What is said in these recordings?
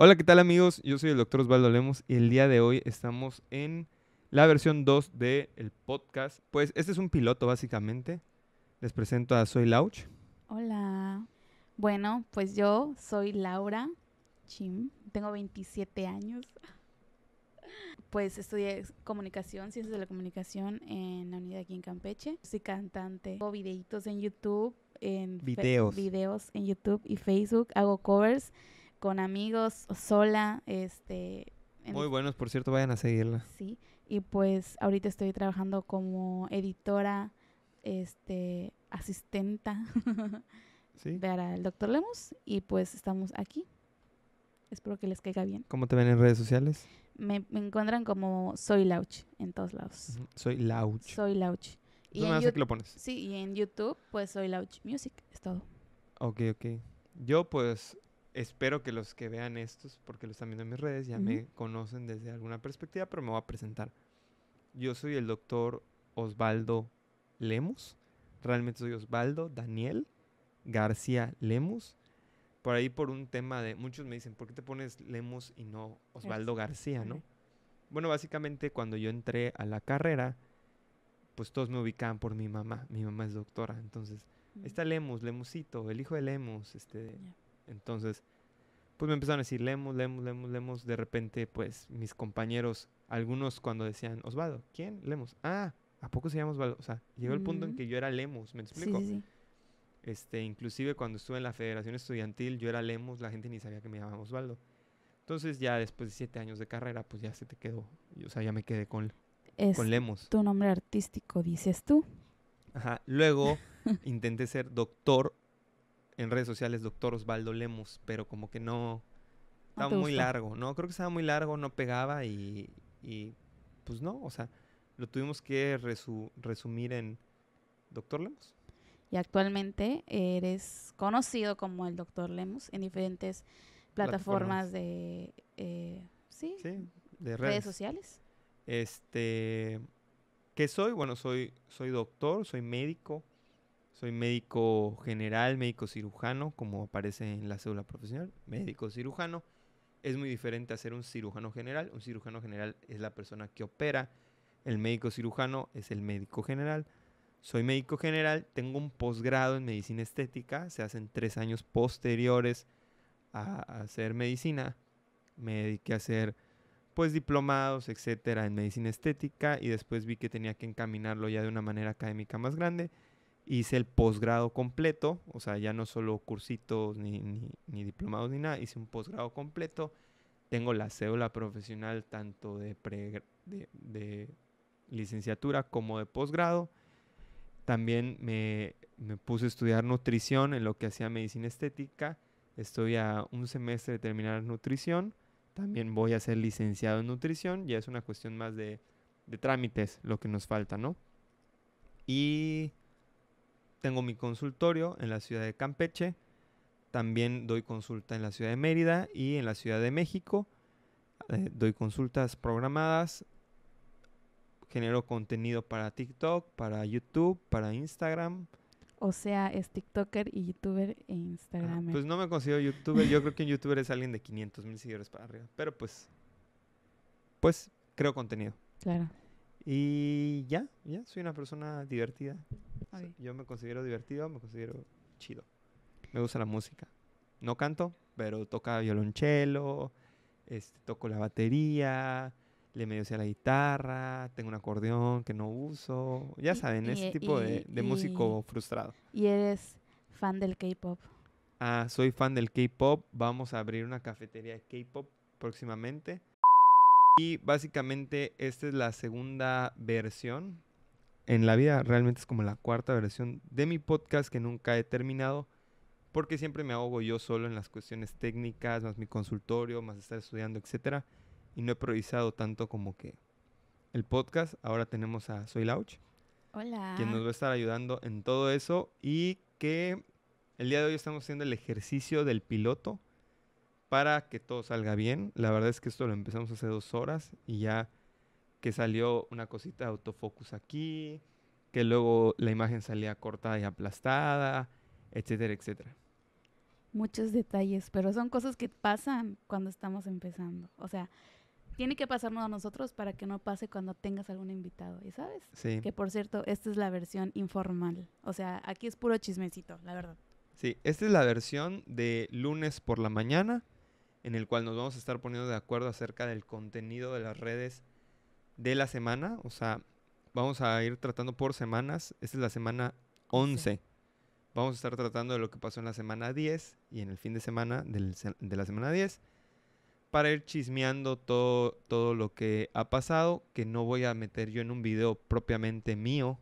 Hola, ¿qué tal amigos? Yo soy el doctor Osvaldo Lemos y el día de hoy estamos en la versión 2 del podcast. Pues este es un piloto básicamente. Les presento a Soy Lauch. Hola. Bueno, pues yo soy Laura Chim, tengo 27 años. Pues estudié comunicación, ciencias de la comunicación en la unidad aquí en Campeche. Soy cantante, hago videitos en YouTube, en videos. videos en YouTube y Facebook, hago covers con amigos, sola, este... Muy buenos, por cierto, vayan a seguirla. Sí, y pues ahorita estoy trabajando como editora, este, asistenta ¿Sí? para el doctor Lemus y pues estamos aquí. Espero que les caiga bien. ¿Cómo te ven en redes sociales? Me, encuentran como Soy Lauch en todos lados. Soy Lauch. Soy Lauch. Y en que lo Sí, y en YouTube pues Soy Lauch Music, es todo. Ok, ok. Yo pues espero que los que vean estos, porque los están viendo en mis redes, ya me conocen desde alguna perspectiva, pero me voy a presentar. Yo soy el doctor Osvaldo Lemus. Realmente soy Osvaldo Daniel García Lemus. Por ahí por un tema de, muchos me dicen, ¿por qué te pones Lemus y no Osvaldo este, García, no? Bueno, básicamente cuando yo entré a la carrera, pues todos me ubicaban por mi mamá. Mi mamá es doctora, entonces... Está Lemus, Lemusito, el hijo de Lemus, este, entonces, pues me empezaron a decir, lemos lemos lemos lemos De repente, pues mis compañeros, algunos cuando decían, Osvaldo, ¿quién? Lemos. Ah, ¿a poco se llama Osvaldo? O sea, llegó el punto en que yo era Lemos, ¿me explico? Sí, sí, Este, inclusive cuando estuve en la Federación Estudiantil, yo era Lemos, la gente ni sabía que me llamaba Osvaldo. Entonces ya después de siete años de carrera, pues ya se te quedó, o sea, ya me quedé con, con Lemos. Tu nombre artístico, dices tú. Ajá. Luego intenté ser doctor en redes sociales doctor Osvaldo Lemos, pero como que no... Estaba muy largo, ¿no? Creo que estaba muy largo, no pegaba y, pues no, o sea, lo tuvimos que resumir en doctor Lemos. Y actualmente eres conocido como el doctor Lemos en diferentes plataformas, de... Eh, sí, de redes. redes sociales. Este... ¿Qué soy? Bueno, soy, soy doctor, soy médico, soy médico general, médico cirujano, como aparece en la cédula profesional, médico cirujano. Es muy diferente a ser un cirujano general. Un cirujano general es la persona que opera. El médico cirujano es el médico general. Soy médico general, tengo un posgrado en medicina estética. Se hacen tres años posteriores a hacer medicina. Me dediqué a hacer pues diplomados, etcétera, en medicina estética y después vi que tenía que encaminarlo ya de una manera académica más grande Hice el posgrado completo, o sea, ya no solo cursitos ni, ni, diplomados ni nada, hice un posgrado completo. Tengo la cédula profesional tanto de, de, licenciatura como de posgrado. También me, me, puse a estudiar nutrición en lo que hacía medicina estética. Estoy a un semestre de terminar nutrición. También voy a ser licenciado en nutrición. Ya es una cuestión más de, de trámites lo que nos falta, ¿no? Y tengo mi consultorio en la ciudad de Campeche, también doy consulta en la ciudad de Mérida y en la ciudad de México. Eh, doy consultas programadas, genero contenido para TikTok, para YouTube, para Instagram. O sea, es TikToker y YouTuber e Instagram. pues no me considero YouTuber. Yo creo que un YouTuber es alguien de 500 mil seguidores para arriba. Pero pues, pues creo contenido. Claro. Y ya, ya, soy una persona divertida. Yo me considero divertido, me considero chido. Me gusta la música. No canto, pero toca violonchelo, este, toco la batería, le medio sé a la guitarra, tengo un acordeón que no uso. Ya saben, ese tipo de, de músico frustrado. ¿Y eres fan del K-pop? Ah, soy fan del K-pop. Vamos a abrir una cafetería de K-pop próximamente. Y básicamente esta es la segunda versión en la vida realmente es como la cuarta versión de mi podcast que nunca he terminado porque siempre me ahogo yo solo en las cuestiones técnicas, más mi consultorio, más estar estudiando, etcétera, y no he priorizado tanto como que el podcast. Ahora tenemos a Soy Lauch. Hola. Quien nos va a estar ayudando en todo eso y que el día de hoy estamos haciendo el ejercicio del piloto para que todo salga bien. La verdad es que esto lo empezamos hace dos horas y ya que salió una cosita de autofocus aquí, que luego la imagen salía cortada y aplastada, etcétera, etcétera. Muchos detalles, pero son cosas que pasan cuando estamos empezando. O sea, tiene que pasarnos a nosotros para que no pase cuando tengas algún invitado, ¿y sabes? Sí. Que por cierto, esta es la versión informal. O sea, aquí es puro chismecito, la verdad. Sí, esta es la versión de lunes por la mañana, en el cual nos vamos a estar poniendo de acuerdo acerca del contenido de las redes de la semana, o sea, vamos a ir tratando por semanas. Esta es la semana 11. Vamos a estar tratando de lo que pasó en la semana 10 y en el fin de semana de la semana 10 para ir chismeando todo, lo que ha pasado, que no voy a meter yo en un video propiamente mío,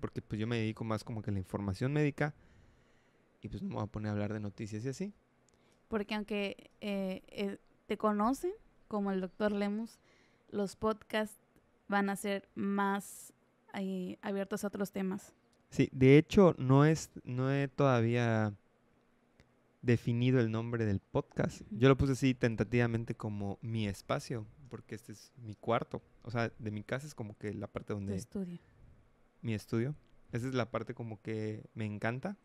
porque pues yo me dedico más como que a la información médica y pues no me voy a poner a hablar de noticias y así. Porque aunque eh, eh, te conocen como el doctor Lemus, los podcasts van a ser más eh, abiertos a otros temas. Sí, de hecho, no, es, no he todavía definido el nombre del podcast. Yo lo puse así tentativamente como mi espacio, porque este es mi cuarto. O sea, de mi casa es como que la parte donde... Mi estudio. Mi estudio. Esa es la parte como que me encanta.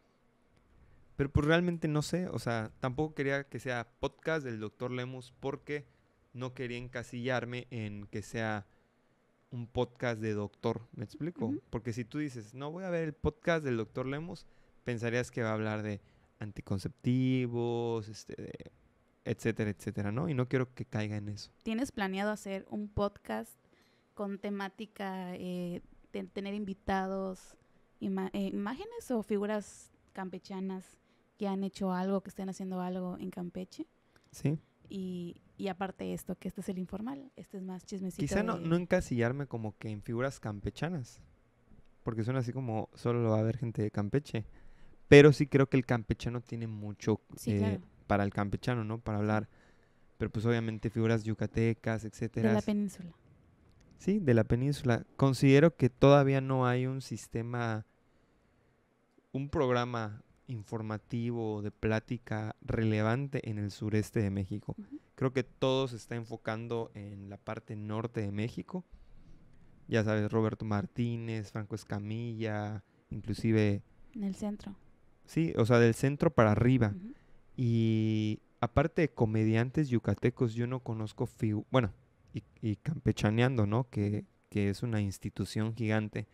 Pero pues realmente no sé. O sea, tampoco quería que sea podcast del doctor Lemus porque no quería encasillarme en que sea un podcast de doctor, ¿me explico? Porque si tú dices, no voy a ver el podcast del doctor Lemos, pensarías que va a hablar de anticonceptivos, este, etcétera, etcétera, ¿no? Y no quiero que caiga en eso. ¿Tienes planeado hacer un podcast con temática, eh, de tener invitados, eh, imágenes o figuras campechanas que han hecho algo, que estén haciendo algo en Campeche? Sí. Y y aparte esto, que este es el informal, este es más chismecito. Quizá no, no encasillarme como que en figuras campechanas, porque son así como solo lo va a haber gente de Campeche, pero sí creo que el campechano tiene mucho eh, para el campechano, ¿no? Para hablar, pero pues obviamente figuras yucatecas, etcétera. De la península. Sí, de la península. Considero que todavía no hay un sistema, un programa informativo de plática relevante en el sureste de México. Creo que todo se está enfocando en la parte norte de México. Ya sabes, Roberto Martínez, Franco Escamilla, inclusive... En el centro. Sí, o sea, del centro para arriba. Y aparte de comediantes yucatecos, yo no conozco... bueno, y, campechaneando, ¿no? Que, que, es una institución gigante,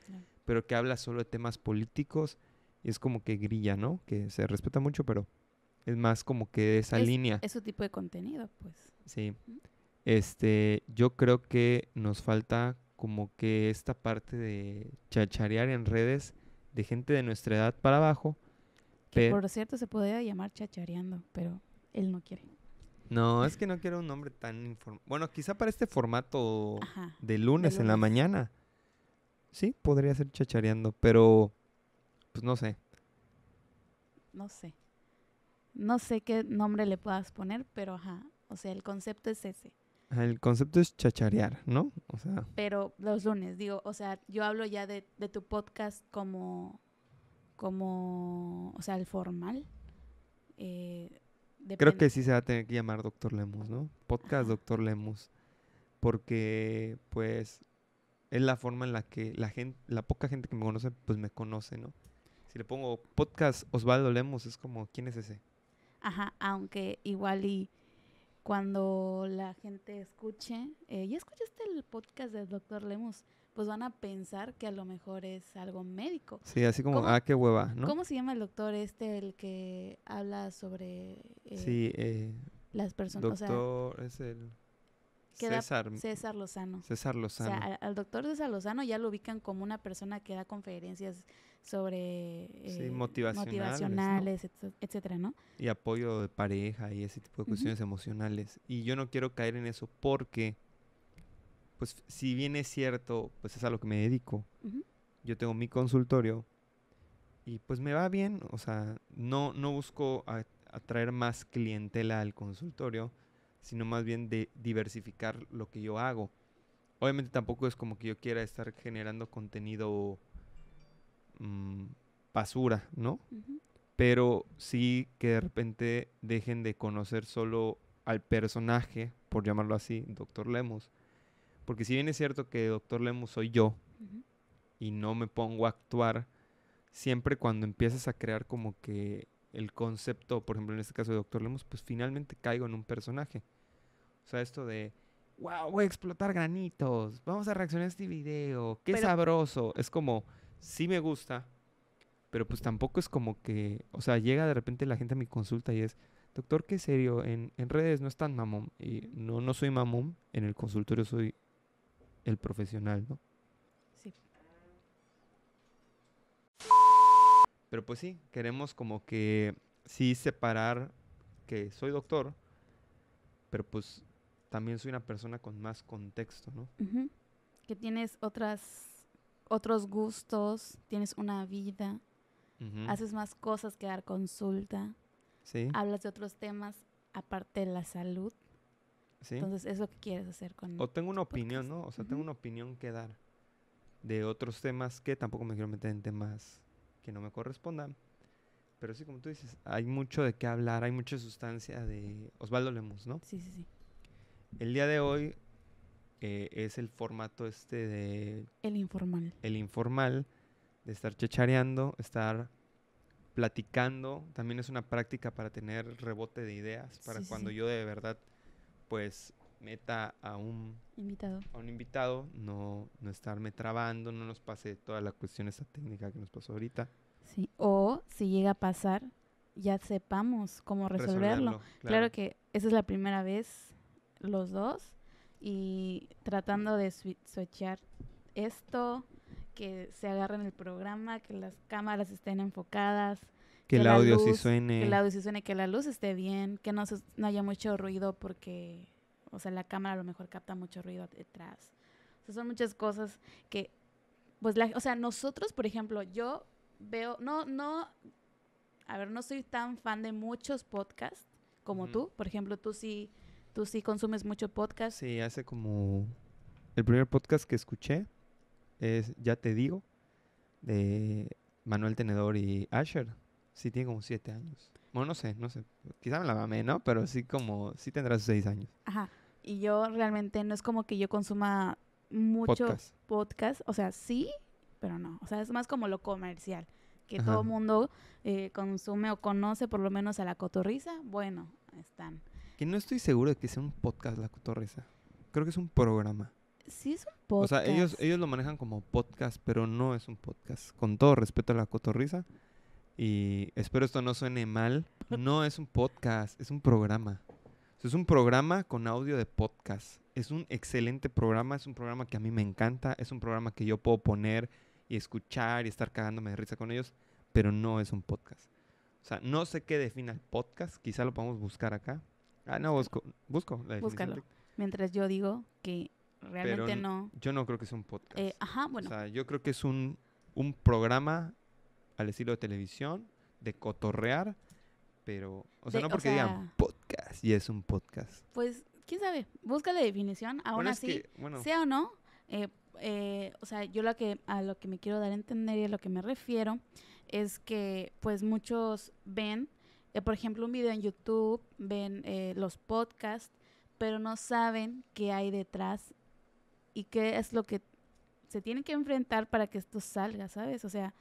pero que habla solo de temas políticos y es como que grilla, ¿no? Que se respeta mucho, pero es más como que esa línea. Es su tipo de contenido, pues. Sí. Este, yo creo que nos falta como que esta parte de chacharear en redes de gente de nuestra edad para abajo. Que por cierto se podría llamar chachareando, pero él no quiere. No, es que no quiero un nombre tan informal. Bueno, quizá para este formato de lunes en la mañana. Sí, podría ser chachareando, pero pues no sé. No sé. No sé qué nombre le puedas poner, pero ajá. O sea, el concepto es ese. El concepto es chacharear, ¿no? O sea. Pero los lunes, digo, o sea, yo hablo ya de, tu podcast como, como, o sea, el formal. Eh, Creo que sí se va a tener que llamar Doctor Lemus, ¿no? Podcast Doctor Lemus. Porque, pues, es la forma en la que la gente, la poca gente que me conoce, pues me conoce, ¿no? Si le pongo podcast Osvaldo Lemus, es como, ¿quién es ese? Ajá, aunque igual y cuando la gente escuche, eh, ¿ya escuchaste el podcast del doctor Lemus? Pues van a pensar que a lo mejor es algo médico. Sí, así como, ah, qué hueva, ¿no? ¿Cómo se llama el doctor este, el que habla sobre... Eh, eh, las personas... Doctor, es el... César. César Lozano. César Lozano. O sea, al, doctor César Lozano ya lo ubican como una persona que da conferencias sobre eh, motivacionales, etcétera, ¿no? Y apoyo de pareja y ese tipo de cuestiones emocionales. Y yo no quiero caer en eso porque, pues, si bien es cierto, pues es a lo que me dedico. Yo tengo mi consultorio y pues me va bien. O sea, no, no busco atraer más clientela al consultorio sino más bien de diversificar lo que yo hago. Obviamente tampoco es como que yo quiera estar generando contenido mm, basura, ¿no? Pero sí que de repente dejen de conocer solo al personaje, por llamarlo así, Doctor Lemos. Porque si bien es cierto que Doctor Lemos soy yo y no me pongo a actuar, siempre cuando empiezas a crear como que el concepto, por ejemplo en este caso de Doctor Lemos, pues finalmente caigo en un personaje. O sea, esto de, wow, voy a explotar granitos, vamos a reaccionar a este video, qué sabroso. Es como, sí me gusta, pero pues tampoco es como que, o sea, llega de repente la gente a mi consulta y es, doctor, qué serio, en, redes no es tan mamón. Y no, no soy mamón, en el consultorio soy el profesional, ¿no? Sí. Pero pues sí, queremos como que sí separar que soy doctor, pero pues también soy una persona con más contexto, ¿no? Que tienes otras, otros gustos, tienes una vida, haces más cosas que dar consulta, sí. hablas de otros temas aparte de la salud. ¿Sí? Entonces, eso que quieres hacer con... O tengo una opinión, ¿no? O sea, tengo una opinión que dar de otros temas que tampoco me quiero meter en temas que no me correspondan. Pero sí, como tú dices, hay mucho de qué hablar, hay mucha sustancia de Osvaldo Lemus, ¿no? Sí, sí, sí. El día de hoy eh, es el formato este de... El informal. El informal, de estar chachareando, estar platicando. También es una práctica para tener rebote de ideas, para cuando yo de verdad, pues, meta a un invitado, a un invitado no, no estarme trabando, no nos pase toda la cuestión esa técnica que nos pasó ahorita. Sí, o si llega a pasar, ya sepamos cómo resolverlo. claro. que esa es la primera vez los dos y tratando de switchar esto, que se agarren el programa, que las cámaras estén enfocadas. Que, el audio sí suene. Que el audio sí suene, que la luz esté bien, que no, no haya mucho ruido porque, o sea, la cámara a lo mejor capta mucho ruido detrás. son muchas cosas que, pues, o sea, nosotros, por ejemplo, yo veo, no, no, a ver, no soy tan fan de muchos podcasts como tú. Por ejemplo, tú sí ¿Tú sí consumes mucho podcast? Sí, hace como... El primer podcast que escuché es Ya Te Digo, de Manuel Tenedor y Asher. Sí, tiene como siete años. Bueno, no sé, no sé. Quizá me la mamé, ¿no? Pero sí como... Sí tendrá seis años. Ajá. Y yo realmente no es como que yo consuma mucho podcast. O sea, sí, pero no. O sea, es más como lo comercial que todo el mundo eh, consume o conoce por lo menos a la cotorriza, bueno, están. Que no estoy seguro de que sea un podcast La Cotorreza. Creo que es un programa. Sí, es un podcast. O sea, ellos, ellos lo manejan como podcast, pero no es un podcast. Con todo respeto a La Cotorrisa Y espero esto no suene mal. No es un podcast, es un programa. es un programa con audio de podcast. Es un excelente programa, es un programa que a mí me encanta, es un programa que yo puedo poner y escuchar y estar cagándome de risa con ellos, pero no es un podcast. O sea, no sé qué defina el podcast, quizá lo podemos buscar acá, Ah, no, busco. Busco la Búscalo. Mientras yo digo que realmente no. Yo no creo que es un podcast. Eh, ajá, bueno. O sea, yo creo que es un, un programa al estilo de televisión, de cotorrear, pero, o sea, no porque digan podcast y es un podcast. Pues, quién sabe, busca la definición, aún así, sea o no, eh, eh, o sea, yo lo que, a lo que me quiero dar a entender y a lo que me refiero es que, pues, muchos ven eh, por ejemplo, un video en YouTube, ven eh, los podcasts, pero no saben qué hay detrás y qué es lo que se tienen que enfrentar para que esto salga, ¿sabes? O sea,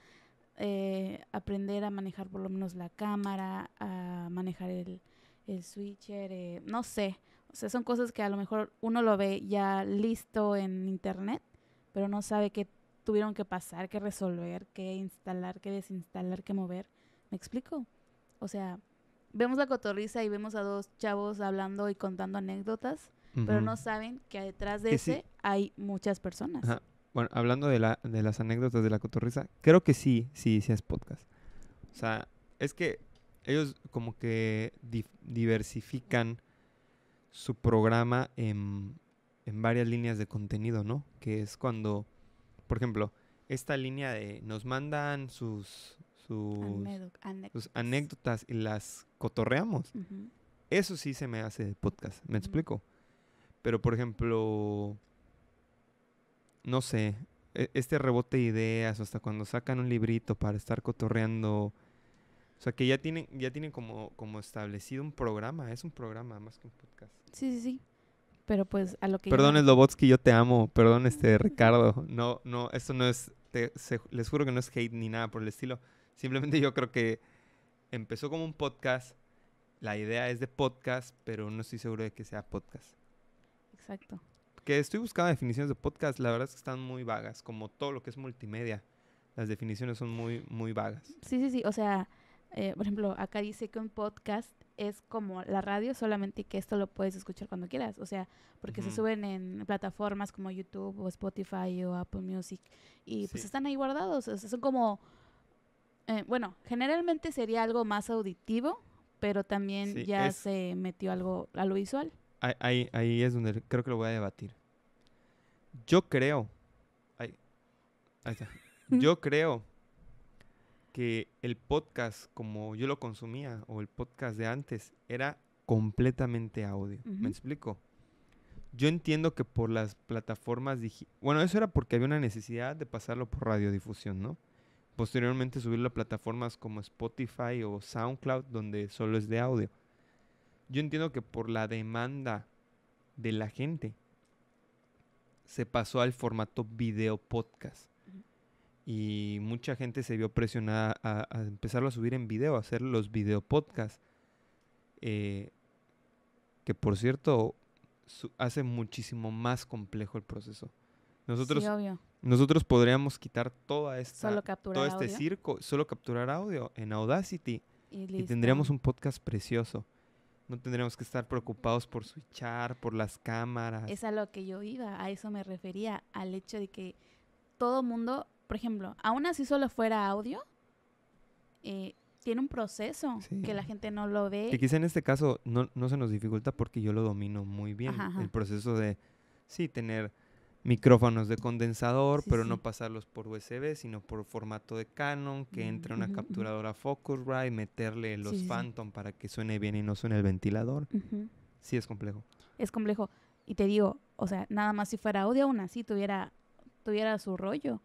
eh, aprender a manejar por lo menos la cámara, a manejar el, el switcher, no sé. O sea, son cosas que a lo mejor uno lo ve ya listo en internet, pero no sabe qué tuvieron que pasar, qué resolver, qué instalar, qué desinstalar, qué mover. ¿Me explico? O sea, vemos la cotorriza y vemos a dos chavos hablando y contando anécdotas, pero no saben que detrás de ese hay muchas personas. Bueno, hablando de, la, de las anécdotas de la cotorriza, creo que sí, sí, sí es podcast. O sea, es que ellos como que diversifican su programa en, en, varias líneas de contenido, ¿no? Que es cuando, por ejemplo, esta línea de nos mandan sus, sus, anécdotas y las cotorreamos. Eso sí se me hace de podcast, me explico. Pero por ejemplo, no sé, e, este rebote de ideas, hasta cuando sacan un librito para estar cotorreando. O sea, que ya tienen, ya tienen como, como establecido un programa, es un programa más que un podcast. Sí, sí, sí. Pero pues a lo que... Perdón, yo te amo. Perdón, este, Ricardo. No, no, esto no es... Te, les juro que no es hate ni nada por el estilo. Simplemente yo creo que empezó como un podcast. La idea es de podcast, pero no estoy seguro de que sea podcast. Exacto. Que estoy buscando definiciones de podcast, la verdad es que están muy vagas, como todo lo que es multimedia. Las definiciones son muy, muy vagas. Sí, sí, sí. O sea, eh, por ejemplo, acá dice que un podcast es como la radio, solamente que esto lo puedes escuchar cuando quieras. O sea, porque se suben en plataformas como YouTube o Spotify o Apple Music. Y pues están ahí guardados. O sea, son como eh, bueno, generalmente sería algo más auditivo, pero también ya se metió algo a lo visual. Ahí, es donde creo que lo voy a debatir. Yo creo, yo creo que el podcast como yo lo consumía o el podcast de antes era completamente audio. ¿Me explico? Yo entiendo que por las plataformas digitales... bueno, eso era porque había una necesidad de pasarlo por radiodifusión, ¿no? Posteriormente subirlo a plataformas como Spotify o SoundCloud donde solo es de audio. Yo entiendo que por la demanda de la gente se pasó al formato video podcast. Y mucha gente se vio presionada a, empezarlo a subir en video, a hacer los video podcasts. Eh, que por cierto, hace muchísimo más complejo el proceso. Nosotros sí, obvio. Nosotros podríamos quitar toda esta, todo este circo, solo capturar audio en Audacity y, tendríamos un podcast precioso. No tendríamos que estar preocupados por switchar, por las cámaras. Es a lo que yo iba, a eso me refería, al hecho de que todo mundo, por ejemplo, aún así solo fuera audio, eh, tiene un proceso que la gente no lo ve. Que quizá en este caso no, no se nos dificulta porque yo lo domino muy bien. El proceso de, sí, tener micrófonos de condensador, pero no pasarlos por USB, sino por formato de Canon, que mm, entre una capturadora Focusrite, meterle los Phantom para que suene bien y no suene el ventilador. Sí, es complejo. Es complejo. Y te digo, o sea, nada más si fuera audio, aún así tuviera, tuviera su rollo.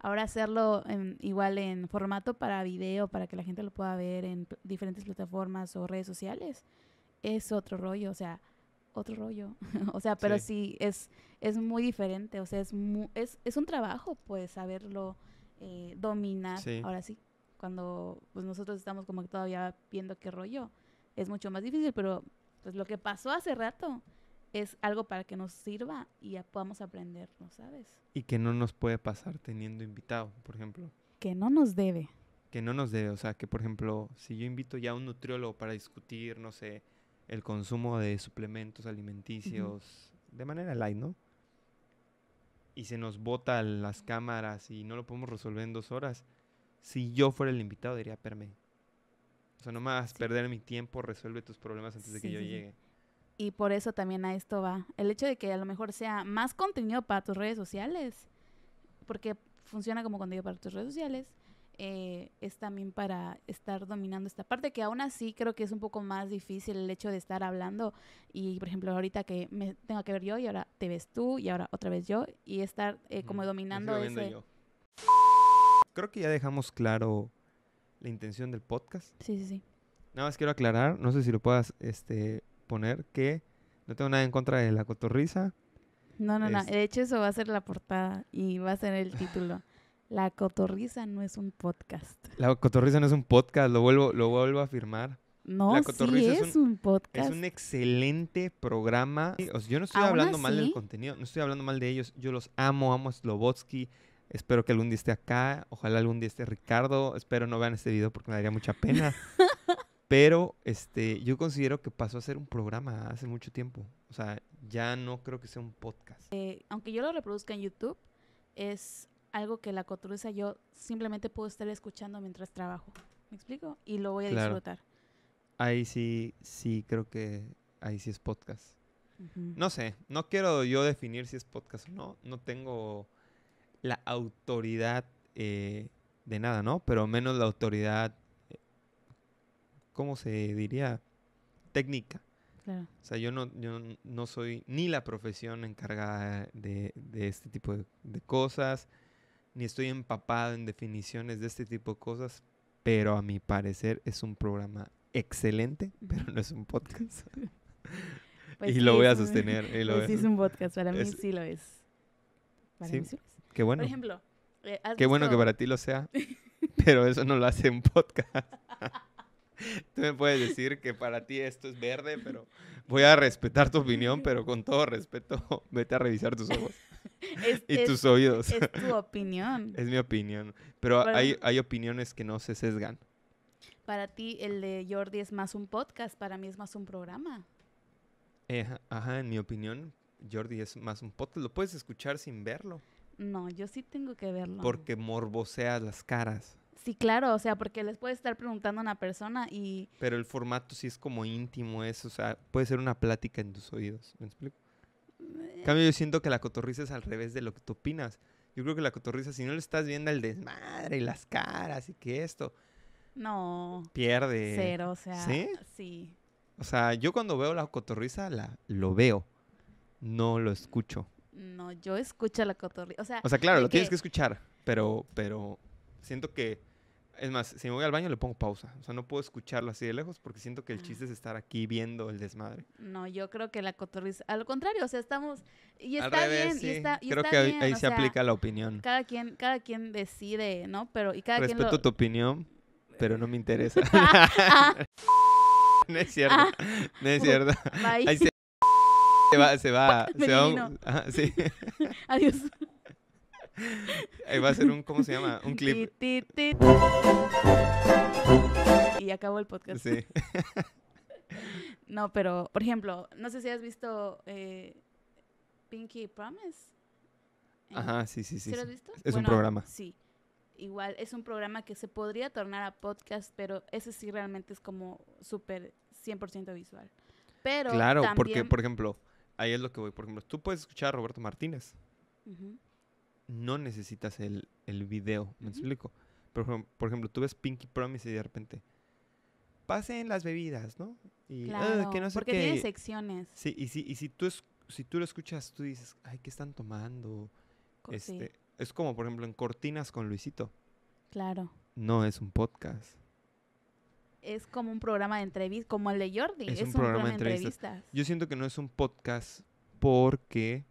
Ahora hacerlo igual en formato para video, para que la gente lo pueda ver en diferentes plataformas o redes sociales, es otro rollo. O sea, otro rollo. o sea, pero sí, es, es, muy diferente. O sea, es, es, es, un trabajo, pues, saberlo eh, dominar. Ahora sí, cuando pues, nosotros estamos como que todavía viendo qué rollo, es mucho más difícil, pero pues lo que pasó hace rato es algo para que nos sirva y podamos aprender, ¿no sabes? Y que no nos puede pasar teniendo invitado, por ejemplo. Que no nos debe. Que no nos debe, o sea, que por ejemplo, si yo invito ya a un nutriólogo para discutir, no sé, el consumo de suplementos alimenticios de manera light, ¿no? Y se nos bota las cámaras y no lo podemos resolver en dos horas. Si yo fuera el invitado, diría, perme. O sea, no más perder mi tiempo, resuelve tus problemas antes de que yo llegue. Y por eso también a esto va. El hecho de que a lo mejor sea más contenido para tus redes sociales, porque funciona como contenido para tus redes sociales, eh, es también para estar dominando esta parte, que aún así creo que es un poco más difícil el hecho de estar hablando y, por ejemplo, ahorita que me tengo que ver yo y ahora te ves tú y ahora otra vez yo y estar eh, como dominando Creo que ya dejamos claro la intención del podcast. Sí, sí, sí. Nada más quiero aclarar, no sé si lo puedas este, poner, que no tengo nada en contra de la cotorriza. No, no, no. De hecho, eso va a ser la portada y va a ser el título. La cotorriza no es un podcast. La cotorriza no es un podcast, lo vuelvo, lo vuelvo a afirmar. No, sí es, un, podcast. Es un excelente programa. yo no estoy hablando mal del contenido, no estoy hablando mal de ellos. Yo los amo, amo a Slobotsky. Espero que algún día esté acá. Ojalá algún día esté Ricardo. Espero no vean este video porque me daría mucha pena. Pero este, yo considero que pasó a ser un programa hace mucho tiempo. O sea, ya no creo que sea un podcast. Eh, aunque yo lo reproduzca en YouTube, es algo que la cotruza yo simplemente puedo estar escuchando mientras trabajo. ¿Me explico? Y lo voy a disfrutar. Ahí sí, sí, creo que ahí sí es podcast. No sé, no quiero yo definir si es podcast o no. No tengo la autoridad eh, de nada, ¿no? Pero menos la autoridad, eh, ¿cómo se diría? Técnica. O sea, yo no, yo no soy ni la profesión encargada de, este tipo de cosas, ni estoy empapado en definiciones de este tipo de cosas, pero a mi parecer es un programa excelente, pero no es un podcast. Pues y lo pues voy a sostener. sí es un podcast, para mí sí lo es. Qué bueno. Por ejemplo, eh, qué bueno que para ti lo sea, pero eso no lo hace un podcast. Tú me puedes decir que para ti esto es verde, pero voy a respetar tu opinión, pero con todo respeto, vete a revisar tus ojos. y tus oídos. Es tu opinión. Es mi opinión. Pero hay, hay opiniones que no se sesgan. Para ti el de Jordi es más un podcast, para mí es más un programa. Eh, ajá, en mi opinión, Jordi es más un podcast. Lo puedes escuchar sin verlo. No, yo sí tengo que verlo. Porque morboseas las caras. Sí, claro, o sea, porque les puedes estar preguntando a una persona y... Pero el formato sí es como íntimo, eso, o sea, puede ser una plática en tus oídos, ¿me explico? Eh. cambio, yo siento que la cotorriza es al revés de lo que tú opinas. Yo creo que la cotorriza, si no le estás viendo el desmadre y las caras y que esto. No. Pierde. Cero, o sea. ¿Sí? Sí. O sea, yo cuando veo la cotorriza, la, lo veo. No lo escucho. No, yo escucho la cotorriza. O sea, claro, lo tienes que escuchar, pero, pero siento que es más, si me voy al baño le pongo pausa. O sea, no puedo escucharlo así de lejos porque siento que el ah. chiste es estar aquí viendo el desmadre. No, yo creo que la cotorriza. Al contrario, o sea, estamos. Y está bien. Y está, creo que ahí, se aplica la opinión. Cada quien, cada quien decide, ¿no? Pero. Y cada Respeto tu opinión, pero no me interesa. no es cierto. Ah. no es cierto. Ahí se, va. Se va. Adiós. Ahí va a ser un, ¿cómo se llama? Un clip. Y acabó el podcast. Sí. No, pero, por ejemplo, no sé si has visto eh, Pinky Promise. Eh, Ajá, sí, sí, sí. lo has visto? Es un programa. Sí. Igual, es un programa que se podría tornar a podcast, pero ese sí realmente es como súper 100% visual. Pero claro, porque, por ejemplo, ahí es lo que voy. Por ejemplo, tú puedes escuchar a Roberto Martínez no necesitas el, video. ¿Me explico? Por, ejemplo, tú ves Pinky Promise y de repente pasen las bebidas, ¿no? Y, ah, claro, porque tiene secciones. Sí, y si, y si tú es, si tú lo escuchas, tú dices, ay, ¿qué están tomando? este, Es como, por ejemplo, en Cortinas con Luisito. Claro. No es un podcast. Es como un programa de entrevistas, como el de Jordi. Es, un, programa, de entrevistas. Yo siento que no es un podcast porque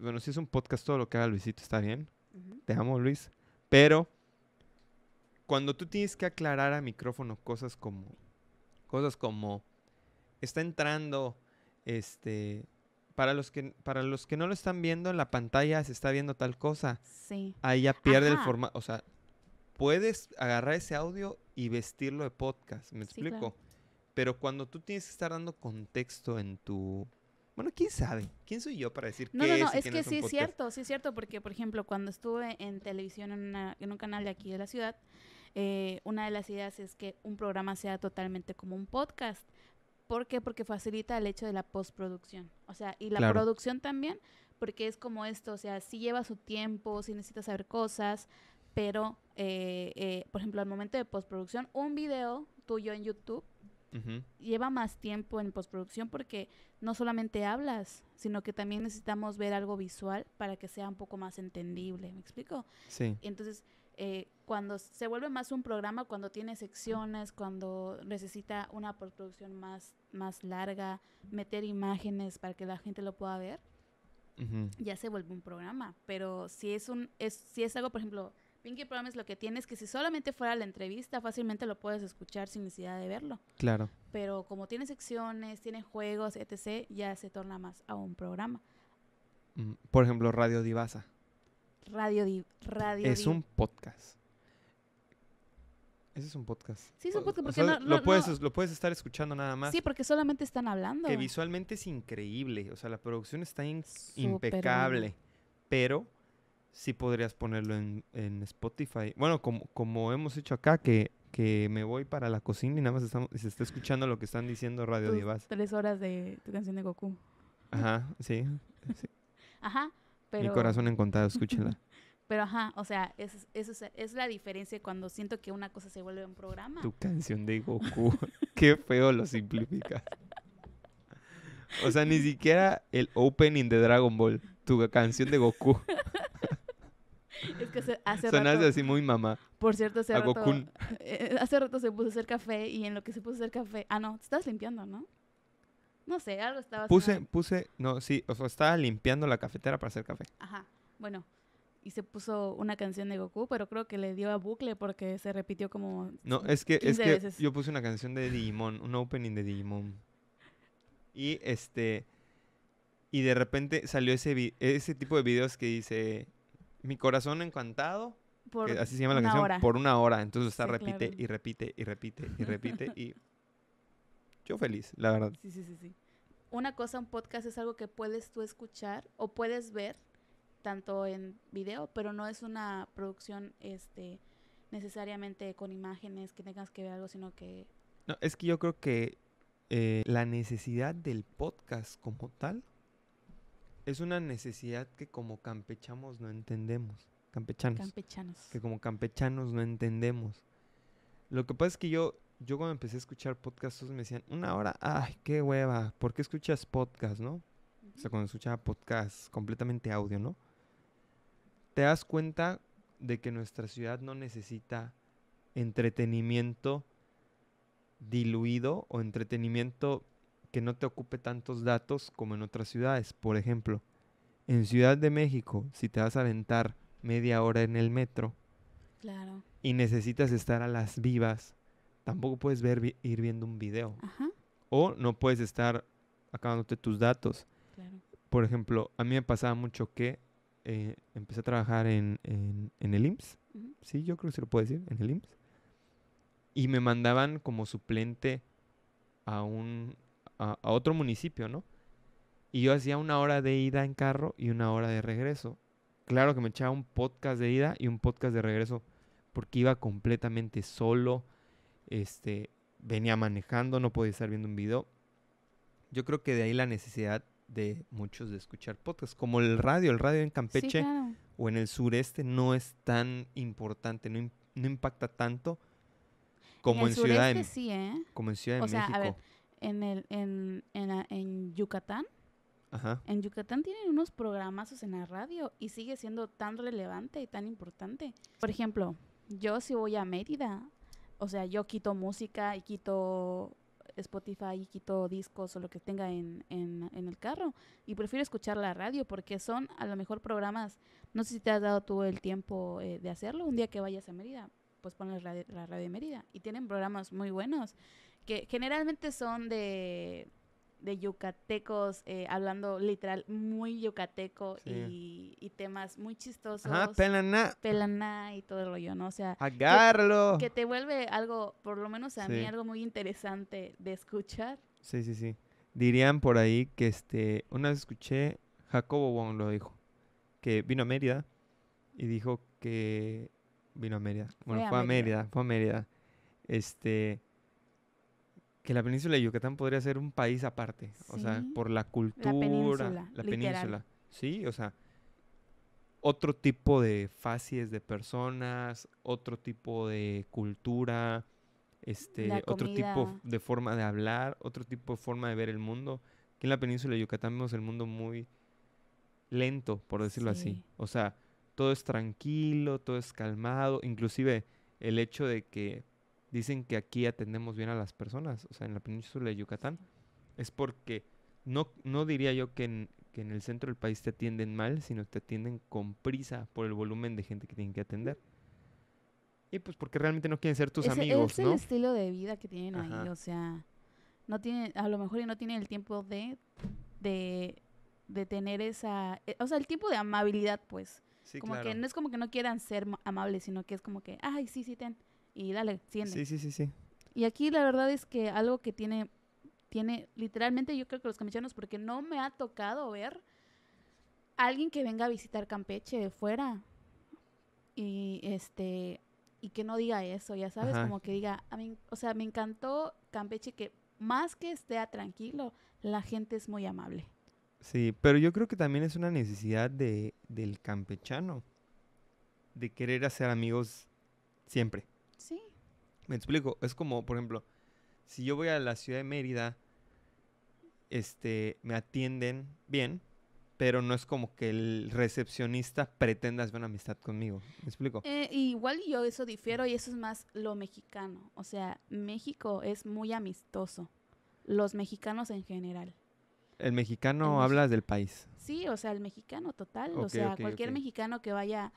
bueno, si es un podcast todo lo que haga Luisito está bien. Te amo, Luis. Pero cuando tú tienes que aclarar a micrófono cosas como cosas como está entrando este para los que para los que no lo están viendo en la pantalla se está viendo tal cosa. Sí. Ahí ya pierde el formato, o sea, puedes agarrar ese audio y vestirlo de podcast, ¿me explico? Pero cuando tú tienes que estar dando contexto en tu bueno, quién sabe, quién soy yo para decir no, No, no, no, es que sí es cierto, sí es cierto, porque por ejemplo, cuando estuve en televisión en, un canal de aquí de la ciudad, eh, una de las ideas es que un programa sea totalmente como un podcast. ¿Por qué? Porque facilita el hecho de la postproducción. O sea, y la producción también, porque es como esto, o sea, sí lleva su tiempo, sí necesita saber cosas, pero, eh, eh, por ejemplo, al momento de postproducción, un video tuyo en YouTube Lleva más tiempo en postproducción porque no solamente hablas, sino que también necesitamos ver algo visual para que sea un poco más entendible. ¿Me explico? Sí. Entonces, eh, cuando se vuelve más un programa, cuando tiene secciones, cuando necesita una postproducción más, más larga, meter imágenes para que la gente lo pueda ver, ya se vuelve un programa. Pero si es, un, es, si es algo, por ejemplo, Pinky es lo que tiene es que si solamente fuera la entrevista, fácilmente lo puedes escuchar sin necesidad de verlo. Claro. Pero como tiene secciones, tiene juegos, etc., ya se torna más a un programa. Mm, por ejemplo, Radio Divasa. Radio, Div Radio Es un podcast. Ese es un podcast. Sí, es un podcast porque lo, puedes, lo puedes estar escuchando nada más. Sí, porque solamente están hablando. Que visualmente es increíble. O sea, la producción está impecable. Pero sí podrías ponerlo en, Spotify. Bueno, como, como hemos hecho acá, que, que me voy para la cocina y nada más estamos, se está escuchando lo que están diciendo Radio Divas. Tres horas de tu canción de Goku. Ajá, sí. ajá, pero... Mi corazón encontrado, escúchala. pero ajá, o sea, eso es, es la diferencia cuando siento que una cosa se vuelve un programa. Tu canción de Goku. Qué feo lo simplifica. O sea, ni siquiera el opening de Dragon Ball, tu canción de Goku es que hace, rato... así muy mamá. Por cierto, hace rato, eh, hace rato se puso a hacer café y en lo que se puso a hacer café... Ah, no, te estabas limpiando, ¿no? No sé, algo estaba Puse, puse... No, sí, o estaba limpiando la cafetera para hacer café. Ajá, bueno. Y se puso una canción de Goku, pero creo que le dio a bucle porque se repitió como No, es que, es que yo puse una canción de Digimon, un opening de Digimon. Y este... Y de repente salió ese, ese tipo de videos que dice, mi corazón encantado. Por así se llama la canción. Por una hora. Entonces está repite y repite y repite y repite y... Yo feliz, la verdad. Sí, sí, sí, sí. Una cosa, un podcast es algo que puedes tú escuchar o puedes ver tanto en video, pero no es una producción este necesariamente con imágenes que tengas que ver algo, sino que... No, es que yo creo que eh, la necesidad del podcast como tal es una necesidad que como campechamos no entendemos. Campechanos. Campechanos. Que como campechanos no entendemos. Lo que pasa es que yo, yo cuando empecé a escuchar podcasts me decían, una hora, ay, qué hueva, ¿por qué escuchas podcast, no? O sea, cuando escuchaba podcast completamente audio, ¿no? Te das cuenta de que nuestra ciudad no necesita entretenimiento diluido o entretenimiento que no te ocupe tantos datos como en otras ciudades. Por ejemplo, en Ciudad de México, si te vas a aventar media hora en el metro y necesitas estar a las vivas, tampoco puedes ver, ir viendo un video. O no puedes estar acabándote tus datos. Por ejemplo, a mí me pasaba mucho que eh, empecé a trabajar en, el IMSS. Sí, yo creo que se lo puedo decir, en el IMSS. Y me mandaban como suplente a un a, otro municipio, ¿no? Y yo hacía una hora de ida en carro y una hora de regreso. Claro que me echaba un podcast de ida y un podcast de regreso porque iba completamente solo. Este, venía manejando, no podía estar viendo un video. Yo creo que de ahí la necesidad de muchos de escuchar podcasts, como el radio, el radio en Campeche o en el sureste no es tan importante, no, impacta tanto como en, Ciudad de ¿eh? como en Ciudad México en, el, en, en, en Yucatán. En Yucatán tienen unos programazos en la radio y sigue siendo tan relevante y tan importante. Por ejemplo, yo si voy a Mérida, o sea, yo quito música y quito Spotify y quito discos o lo que tenga en, el carro. Y prefiero escuchar la radio porque son a lo mejor programas, no sé si te has dado tú el tiempo eh, de hacerlo, un día que vayas a Mérida, pues pones la, la radio de Mérida. Y tienen programas muy buenos que generalmente son de, yucatecos, eh, hablando literal muy yucateco y, temas muy chistosos. Ah, pelaná. Pelaná y todo el rollo, ¿no? O sea, Agarlo. que, te vuelve algo, por lo menos a mí, algo muy interesante de escuchar. Sí, sí, sí. Dirían por ahí que este, una vez escuché, Jacobo Wong lo dijo, que vino a Mérida y dijo que vino a Mérida. Bueno, fue a Mérida. Fue a Mérida. Este, que la península de Yucatán podría ser un país aparte, o sea, por la cultura, la península. Sí, o sea, otro tipo de fases de personas, otro tipo de cultura, este, otro tipo de forma de hablar, otro tipo de forma de ver el mundo. Aquí en la península de Yucatán vemos el mundo muy lento, por decirlo así. O sea, todo es tranquilo, todo es calmado, inclusive el hecho de que dicen que aquí atendemos bien a las personas, o sea, en la península de Yucatán. Es porque no, no diría yo que en, el centro del país te atienden mal, sino te atienden con prisa por el volumen de gente que tienen que atender. Y pues porque realmente no quieren ser tus amigos, ¿no? Es el estilo de vida que tienen ahí, o sea, no a lo mejor no tienen el tiempo de, de, de tener esa, e, o sea, el tipo de amabilidad, pues. como que no es como que no quieran ser amables, sino que es como que, ay, sí, sí, ten y dale, Sí, sí, sí, Y aquí la verdad es que algo que tiene, tiene literalmente yo creo que los campechanos, porque no me ha tocado ver alguien que venga a visitar Campeche de fuera y este y que no diga eso, ya sabes, como que diga, a mí, o sea, me encantó Campeche que más que esté tranquilo, la gente es muy amable. Sí, pero yo creo que también es una necesidad de, del campechano de querer hacer amigos siempre. Me explico, es como, por ejemplo, si yo voy a la ciudad de Mérida, este, me atienden bien, pero no es como que el recepcionista pretenda hacer una amistad conmigo. ¿Me explico? Eh, igual yo eso difiero y eso es más lo mexicano. O sea, México es muy amistoso. Los mexicanos en general. ¿El mexicano hablas del país? Sí, o sea, el mexicano total. o sea, cualquier mexicano que vaya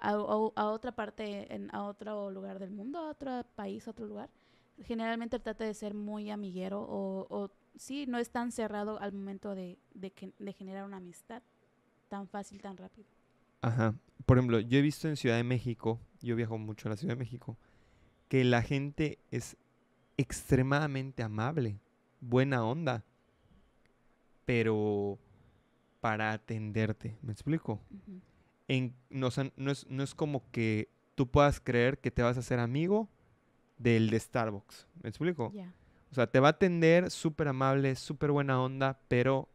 a, otra parte, a otro lugar del mundo, a otro país, a otro lugar, generalmente trata de ser muy amiguero o, sí, no es tan cerrado al momento de, de, generar una amistad tan fácil, tan rápido. Ajá. Por ejemplo, yo he visto en Ciudad de México, yo viajo mucho a la Ciudad de México, que la gente es extremadamente amable, buena onda, pero para atenderte, ¿me explico? no, es, como que tú puedas creer que te vas a hacer amigo del de Starbucks. ¿Me explico? O sea, te va a atender súper amable, súper buena onda, pero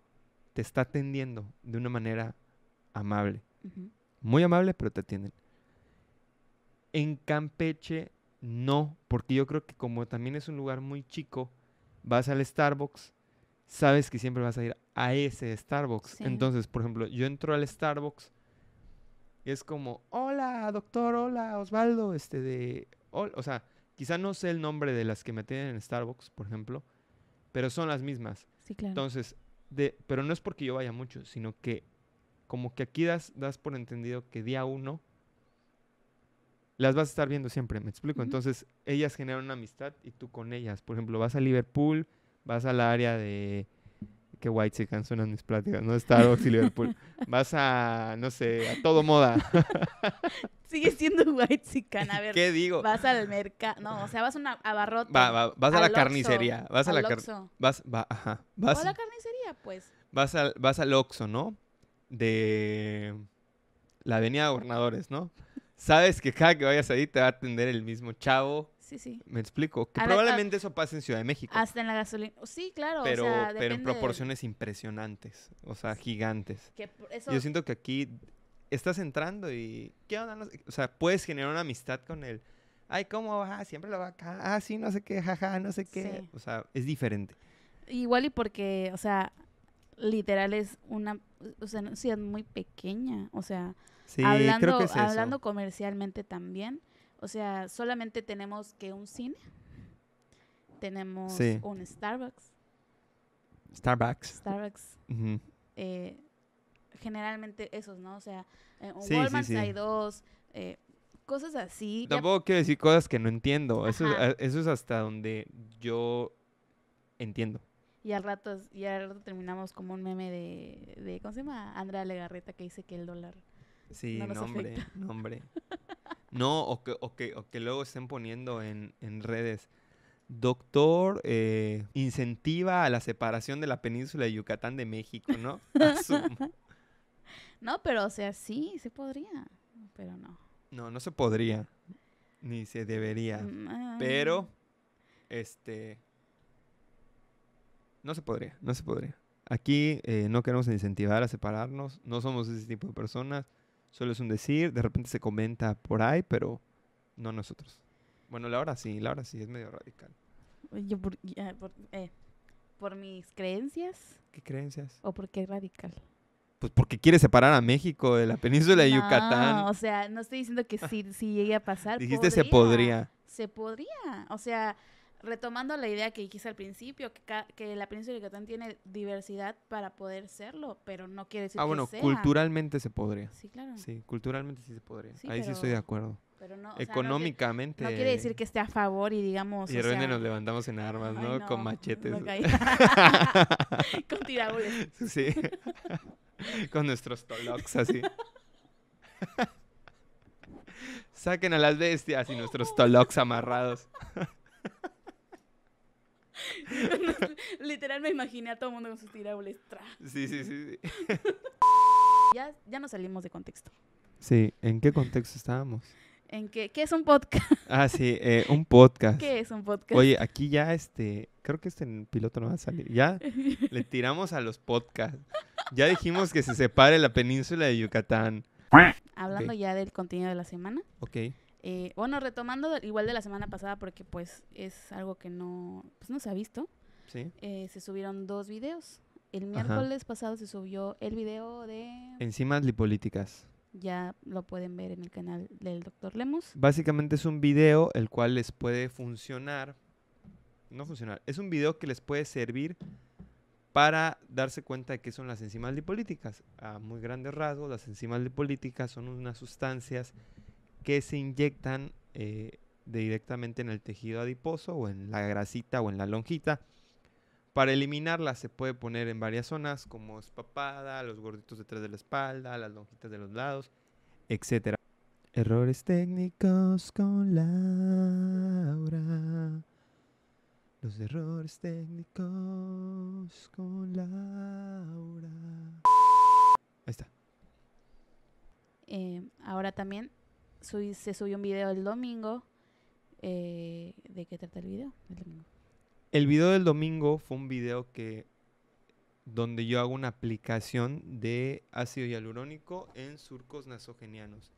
te está atendiendo de una manera amable. Muy amable, pero te atienden. En Campeche, no, porque yo creo que como también es un lugar muy chico, vas al Starbucks, sabes que siempre vas a ir a ese Starbucks. Entonces, por ejemplo, yo entro al Starbucks es como, hola, doctor, hola, Osvaldo, este de... o sea, quizá no sé el nombre de las que me tienen en Starbucks, por ejemplo, pero son las mismas. Sí, claro. Entonces, de, pero no es porque yo vaya mucho, sino que como que aquí das, das por entendido que día uno las vas a estar viendo siempre, me explico. Entonces, ellas generan una amistad y tú con ellas. Por ejemplo, vas a Liverpool, vas al área de que White Chicken suenan mis pláticas, ¿no? Starbucks y Liverpool. Vas a, no sé, a todo moda. Sigue siendo White Chicken, a ver. ¿Qué digo? Vas al mercado, no, o sea, vas a una abarrota. vas a la carnicería, vas a la carnicería. Vas, ajá. Vas, a la carnicería, pues. Vas al, vas al Oxxo, ¿no? De la avenida Gobernadores, ¿no? Sabes que cada que vayas ahí te va a atender el mismo chavo sí, sí. ¿Me explico? Que probablemente eso pase en Ciudad de México. Hasta en la gasolina. Oh, sí, claro. Pero, en proporciones impresionantes, o sea, gigantes. Yo siento que aquí estás entrando y... ¿qué onda? o sea, puedes generar una amistad con él. Ay, ¿cómo va? siempre lo va acá. Ah, sí, no sé qué, jaja, no sé qué. O sea, es diferente. Igual y porque, o sea, literal es una, o sea, una ciudad muy pequeña. O sea, hablando, hablando comercialmente también o sea, solamente tenemos que un cine, tenemos un Starbucks. Starbucks. Starbucks. Eh, generalmente esos, ¿no? O sea, eh, un Walmart hay dos, eh, cosas así. Tampoco quiero decir cosas que no entiendo. Eso, es hasta donde yo entiendo. Y al rato, y al rato terminamos como un meme de, ¿cómo se llama? Andrea Legarreta que dice que el dólar. Sí, no nombre, nombre. No, o que, o que, luego estén poniendo en, redes. Doctor eh, incentiva a la separación de la península de Yucatán de México, ¿no? no, pero o sea, sí, se podría, pero no. No, no se podría, ni se debería, mm, ah. pero, este, no se podría, no se podría. Aquí eh, no queremos incentivar a separarnos, no somos ese tipo de personas. Solo es un decir, de repente se comenta por ahí, pero no nosotros. Bueno, Laura sí, Laura sí, es medio radical. Yo eh, por, mis creencias. ¿Qué creencias? ¿O por qué radical? Pues porque quiere separar a México de la península de no, Yucatán. o sea, no estoy diciendo que si llegue a pasar. Dijiste se podría. Se podría. O sea, retomando la idea que dijiste al principio, que, la península de Yucatán tiene diversidad para poder serlo, pero no quiere decir ah, Que ah, bueno, culturalmente se podría. Sí, claro. Sí, culturalmente sí se podría. Ahí sí estoy de acuerdo. Pero no, Económicamente. no, quiere decir que esté a favor y digamos. Y de nos levantamos en armas, ¿no? Con machetes. Con tirabules. Sí. Con nuestros tolocs así. Saquen a las bestias y nuestros tolox amarrados. me imaginé a todo el mundo con sus tirables. Sí, sí, sí. ya, ya nos salimos de contexto. Sí, ¿en qué contexto estábamos? ¿En qué? ¿Qué es un podcast? Ah, sí, eh, un podcast. ¿Qué es un podcast? Oye, aquí ya este, creo que este piloto no va a salir. Ya le tiramos a los podcasts. Ya dijimos que se separe la península de Yucatán. Hablando ya del contenido de la semana. Ok. Eh, bueno, retomando igual de la semana pasada porque pues es algo que no, pues no se ha visto. Eh, se subieron dos videos. El miércoles pasado se subió el video de... Enzimas lipolíticas. Ya lo pueden ver en el canal del doctor Lemos. Básicamente es un video el cual les puede funcionar. No funcionar. Es un video que les puede servir para darse cuenta de qué son las enzimas lipolíticas. A muy grandes rasgos, las enzimas lipolíticas son unas sustancias que se inyectan eh, directamente en el tejido adiposo o en la grasita o en la lonjita para eliminarla se puede poner en varias zonas, como es papada, los gorditos detrás de la espalda, las lonjitas de los lados, etc. Errores técnicos con Laura. Los errores técnicos con Laura. Ahí está. Eh, ahora también se subió un video el domingo. Eh, ¿De qué trata el video? El domingo. El video del domingo fue un video que donde yo hago una aplicación de ácido hialurónico en surcos nasogenianos.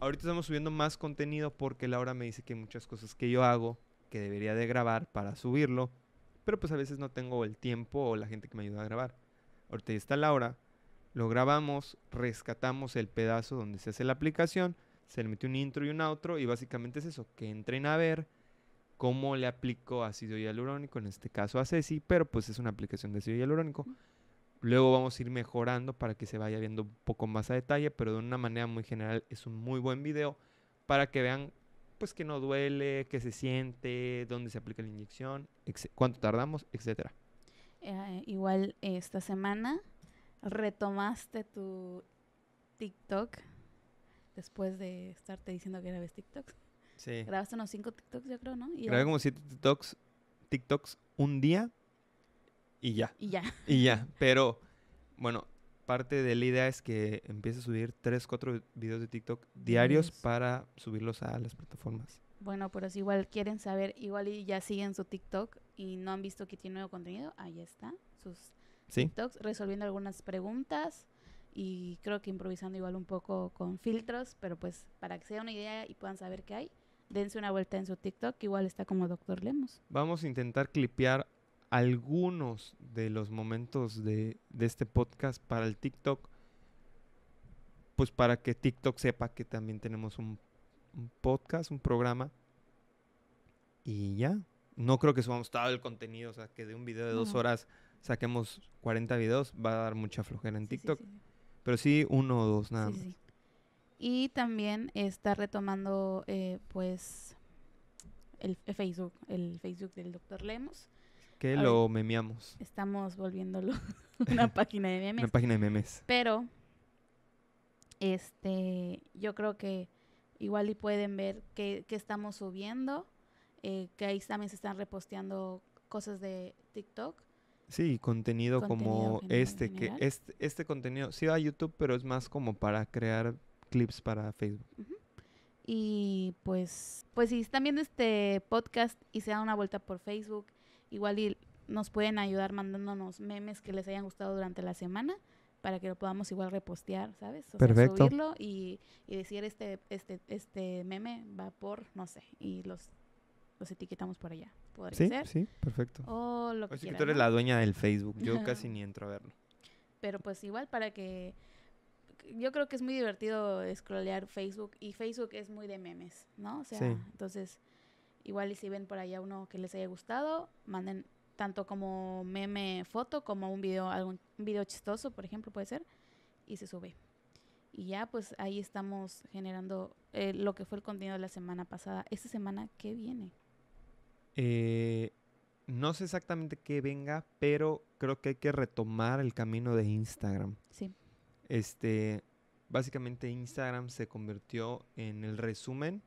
Ahorita estamos subiendo más contenido porque Laura me dice que hay muchas cosas que yo hago que debería de grabar para subirlo, pero pues a veces no tengo el tiempo o la gente que me ayuda a grabar. Ahorita ya está Laura, lo grabamos, rescatamos el pedazo donde se hace la aplicación, se le mete un intro y un outro y básicamente es eso, que entren a ver cómo le aplico ácido hialurónico, en este caso a Ceci, pero pues es una aplicación de ácido hialurónico. Luego vamos a ir mejorando para que se vaya viendo un poco más a detalle, pero de una manera muy general es un muy buen video para que vean pues que no duele, que se siente, dónde se aplica la inyección, cuánto tardamos, etcétera. Eh, igual esta semana retomaste tu TikTok después de estarte diciendo que grabes TikToks. Sí. Grabaste unos cinco TikToks, yo creo, ¿no? Y Grabé como 7 TikToks, un día y ya. Y ya. Y ya. Pero, bueno, parte de la idea es que empiece a subir 3, 4 videos de TikTok diarios para subirlos a las plataformas. Bueno, pero si igual quieren saber, igual y ya siguen su TikTok y no han visto que tiene nuevo contenido, ahí está, sus TikToks resolviendo algunas preguntas y creo que improvisando igual un poco con filtros, pero pues para que sea una idea y puedan saber qué hay, dense una vuelta en su TikTok, igual está como Doctor Lemos. Vamos a intentar clipear algunos de los momentos de, este podcast para el TikTok, pues para que TikTok sepa que también tenemos un, podcast, un programa. Y ya, no creo que subamos todo el contenido, o sea, que de un video de dos horas saquemos 40 videos, va a dar mucha flojera en TikTok. Pero sí, uno o dos, nada más y también está retomando eh, pues el, Facebook, el Facebook del doctor Lemos. Que lo memeamos. Estamos volviéndolo una página de memes. Una página de memes. Pero este yo creo que igual y pueden ver que, estamos subiendo, eh, que ahí también se están reposteando cosas de TikTok. Sí, contenido, como este, que este, este contenido sí va a YouTube, pero es más como para crear clips para Facebook. Y pues, pues si están viendo este podcast y se dan una vuelta por Facebook, igual nos pueden ayudar mandándonos memes que les hayan gustado durante la semana para que lo podamos igual repostear, ¿sabes? O subirlo y, decir este, este, este meme va por, no sé, y los etiquetamos por allá. ¿Podría ser? Sí, perfecto. O lo que tú eres la dueña del Facebook. Yo casi ni entro a verlo. Pero pues igual para que yo creo que es muy divertido scrollear Facebook y Facebook es muy de memes, ¿no? O sea, entonces, igual y si ven por allá uno que les haya gustado, manden tanto como meme foto como un video, algún video chistoso, por ejemplo, puede ser, y se sube. Y ya, pues ahí estamos generando eh, lo que fue el contenido de la semana pasada. ¿Esta semana qué viene? Eh, no sé exactamente qué venga, pero creo que hay que retomar el camino de Instagram. Sí. Este, básicamente Instagram se convirtió en el resumen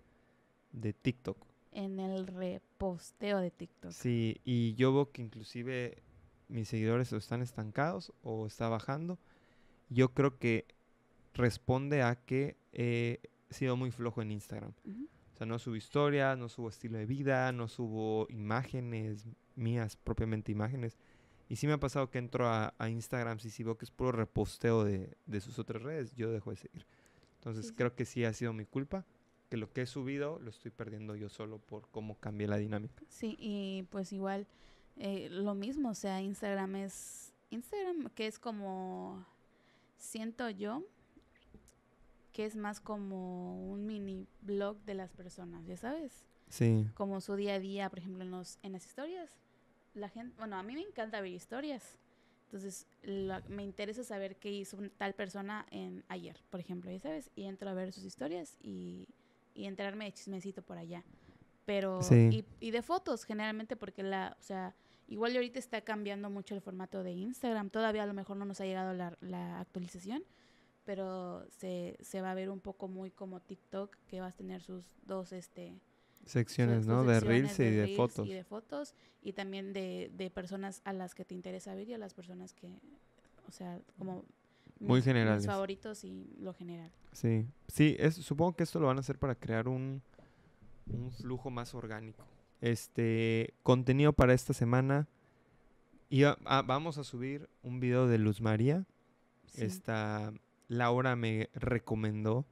de TikTok. En el reposteo de TikTok. Sí, y yo veo que inclusive mis seguidores están estancados o está bajando. Yo creo que responde a que he sido muy flojo en Instagram. O sea, no subo historia, no subo estilo de vida, no subo imágenes mías, propiamente imágenes. Y sí me ha pasado que entro a, Instagram y si veo que es puro reposteo de, de, sus otras redes, yo dejo de seguir. Entonces creo que sí ha sido mi culpa, que lo que he subido lo estoy perdiendo yo solo por cómo cambié la dinámica. Sí, y pues igual eh, lo mismo, o sea, Instagram es, Instagram que es como, siento yo, que es más como un mini blog de las personas, ya sabes. Sí. Como su día a día, por ejemplo, en, los, en las historias la gente, bueno, a mí me encanta ver historias. Entonces, me interesa saber qué hizo tal persona en ayer, por ejemplo, ya sabes, y entro a ver sus historias y, y enterarme de chismecito por allá. Pero, y, y, de fotos generalmente, porque la, o sea, igual ahorita está cambiando mucho el formato de Instagram, todavía a lo mejor no nos ha llegado la, la actualización, pero se, se, va a ver un poco muy como TikTok, que vas a tener sus dos, este, Secciones, ¿no? de reels, y, de, fotos. y de fotos. Y también de, personas a las que te interesa ver y a las personas que, o sea, como... Muy generales. Mis favoritos y lo general. Sí, sí, es, supongo que esto lo van a hacer para crear un, un flujo más orgánico. Este, contenido para esta semana. Y vamos a subir un video de Luz María. Esta, Laura me recomendó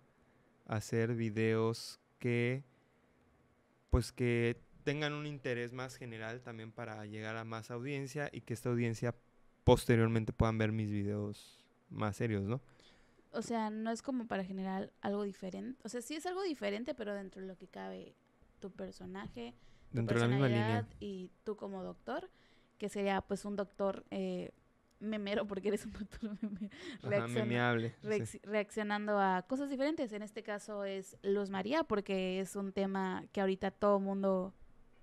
hacer videos que pues que tengan un interés más general también para llegar a más audiencia y que esta audiencia posteriormente puedan ver mis videos más serios, ¿no? O sea, no es como para generar algo diferente. O sea, sí es algo diferente, pero dentro de lo que cabe tu personaje, tu dentro personalidad y tú como doctor, que sería pues un doctor eh, memero, porque eres un patrón reaccionando a cosas diferentes. En este caso es Luz María, porque es un tema que ahorita todo el mundo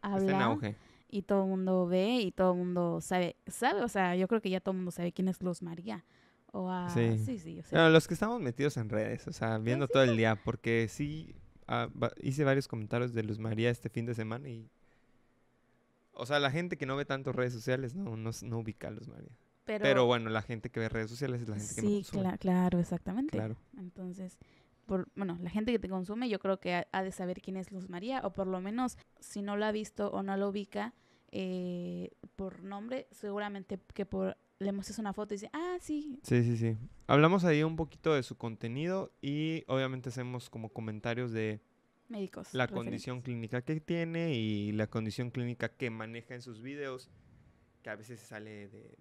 habla. Está Y todo el mundo ve y todo el mundo sabe, sabe, o sea, yo creo que ya todo el mundo sabe quién es Luz María. O a... Sí, sí, sí los que estamos metidos en redes, o sea, viendo todo el día, porque sí, ah, hice varios comentarios de Luz María este fin de semana y... O sea, la gente que no ve tantos redes sociales no, no, no ubica a Luz María. Pero, bueno, la gente que ve redes sociales es la gente que consume. claro, exactamente. Entonces, por, bueno, la gente que te consume yo creo que ha, de saber quién es Luz María, o por lo menos si no la ha visto o no lo ubica eh, por nombre, seguramente que por le muestras una foto y dice, ah, sí. Sí, sí, sí. Hablamos ahí un poquito de su contenido y obviamente hacemos como comentarios de... Médicos. La condición clínica que tiene y la condición clínica que maneja en sus videos, que a veces sale de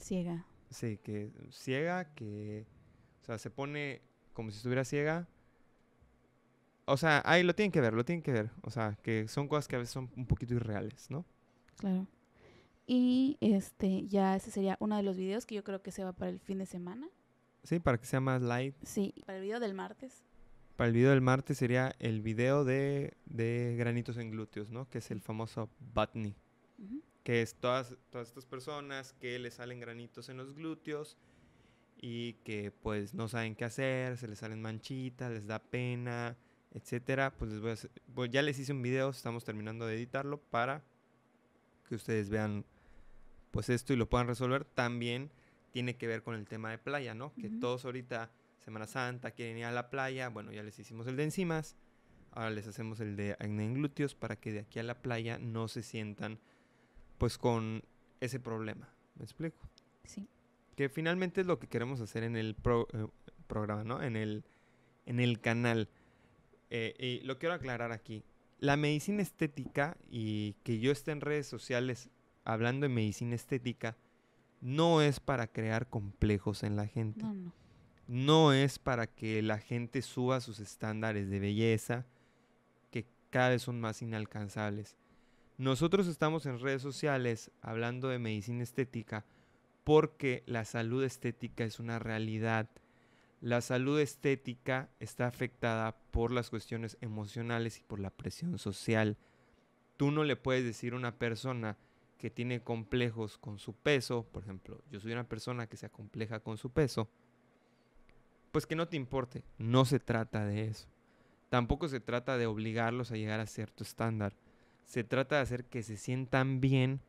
Ciega. Sí, que ciega, que... O sea, se pone como si estuviera ciega. O sea, ahí lo tienen que ver, lo tienen que ver. O sea, que son cosas que a veces son un poquito irreales, ¿no? Claro. Y este, ya ese sería uno de los videos que yo creo que se va para el fin de semana. Sí, para que sea más light. Sí, para el video del martes. Para el video del martes sería el video de, de granitos en glúteos, ¿no? Que es el famoso batney que es todas, todas estas personas que les salen granitos en los glúteos y que pues no saben qué hacer, se les salen manchitas, les da pena, etcétera, pues les voy ya les hice un video, estamos terminando de editarlo para que ustedes vean pues esto y lo puedan resolver. También tiene que ver con el tema de playa, ¿no? Que todos ahorita Semana Santa quieren ir a la playa, bueno, ya les hicimos el de enzimas, ahora les hacemos el de acné en glúteos para que de aquí a la playa no se sientan pues con ese problema. ¿Me explico? Sí. Que finalmente es lo que queremos hacer en el eh, programa, ¿no? En el, en el canal. Eh, y lo quiero aclarar aquí. La medicina estética y que yo esté en redes sociales hablando de medicina estética no es para crear complejos en la gente. No, no. no es para que la gente suba sus estándares de belleza que cada vez son más inalcanzables nosotros estamos en redes sociales hablando de medicina estética porque la salud estética es una realidad. La salud estética está afectada por las cuestiones emocionales y por la presión social. Tú no le puedes decir a una persona que tiene complejos con su peso, por ejemplo, yo soy una persona que se acompleja con su peso, pues que no te importe, no se trata de eso. Tampoco se trata de obligarlos a llegar a cierto estándar se trata de hacer que se sientan bien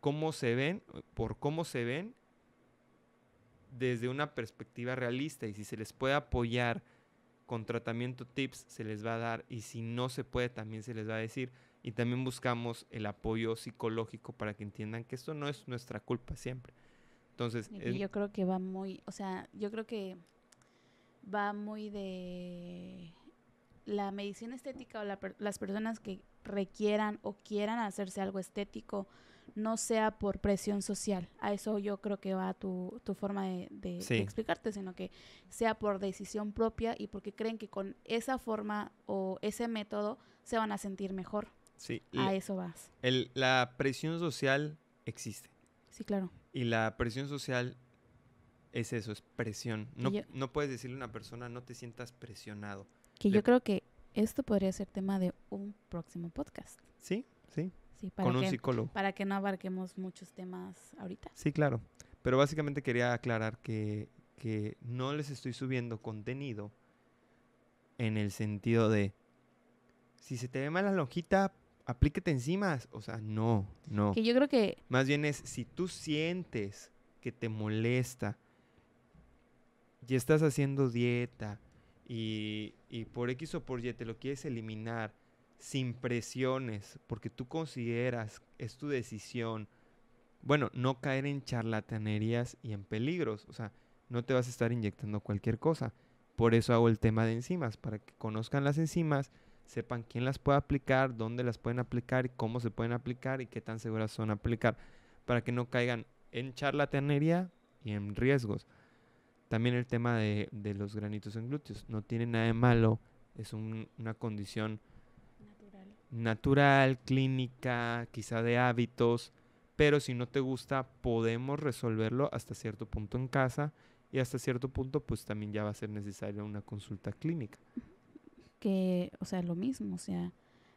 cómo se ven, por cómo se ven desde una perspectiva realista y si se les puede apoyar con tratamiento tips se les va a dar y si no se puede también se les va a decir y también buscamos el apoyo psicológico para que entiendan que esto no es nuestra culpa siempre. Entonces, yo creo que va muy, o sea, yo creo que va muy de la medicina estética o las personas que requieran o quieran hacerse algo estético no sea por presión social. A eso yo creo que va tu, tu forma de, explicarte, sino que sea por decisión propia y porque creen que con esa forma o ese método se van a sentir mejor. Sí. A eso vas. la presión social existe. Sí, claro. Y la presión social es eso, es presión. No, no puedes decirle a una persona no te sientas presionado. Que yo creo que esto podría ser tema de un próximo podcast. Sí, sí. Con un psicólogo. Para que no abarquemos muchos temas ahorita. Sí, claro. Pero básicamente quería aclarar que, no les estoy subiendo contenido en el sentido de si se te ve mal la lonjita, aplíquete encima. O sea, no, no. Que yo creo que. Más bien es si tú sientes que te molesta y estás haciendo dieta y, por X o por Y te lo quieres eliminar sin presiones, porque tú consideras, es tu decisión, bueno, no caer en charlatanerías y en peligros, o sea, no te vas a estar inyectando cualquier cosa. Por eso hago el tema de enzimas, para que conozcan las enzimas, sepan quién las puede aplicar, dónde las pueden aplicar, cómo se pueden aplicar y qué tan seguras son aplicar, para que no caigan en charlatanería y en riesgos. También el tema de, los granitos en glúteos. No tiene nada de malo, es una condición natural. clínica, quizá de hábitos, pero si no te gusta, podemos resolverlo hasta cierto punto en casa y hasta cierto punto pues también ya va a ser necesaria una consulta clínica. Que, o sea, lo mismo, o sea,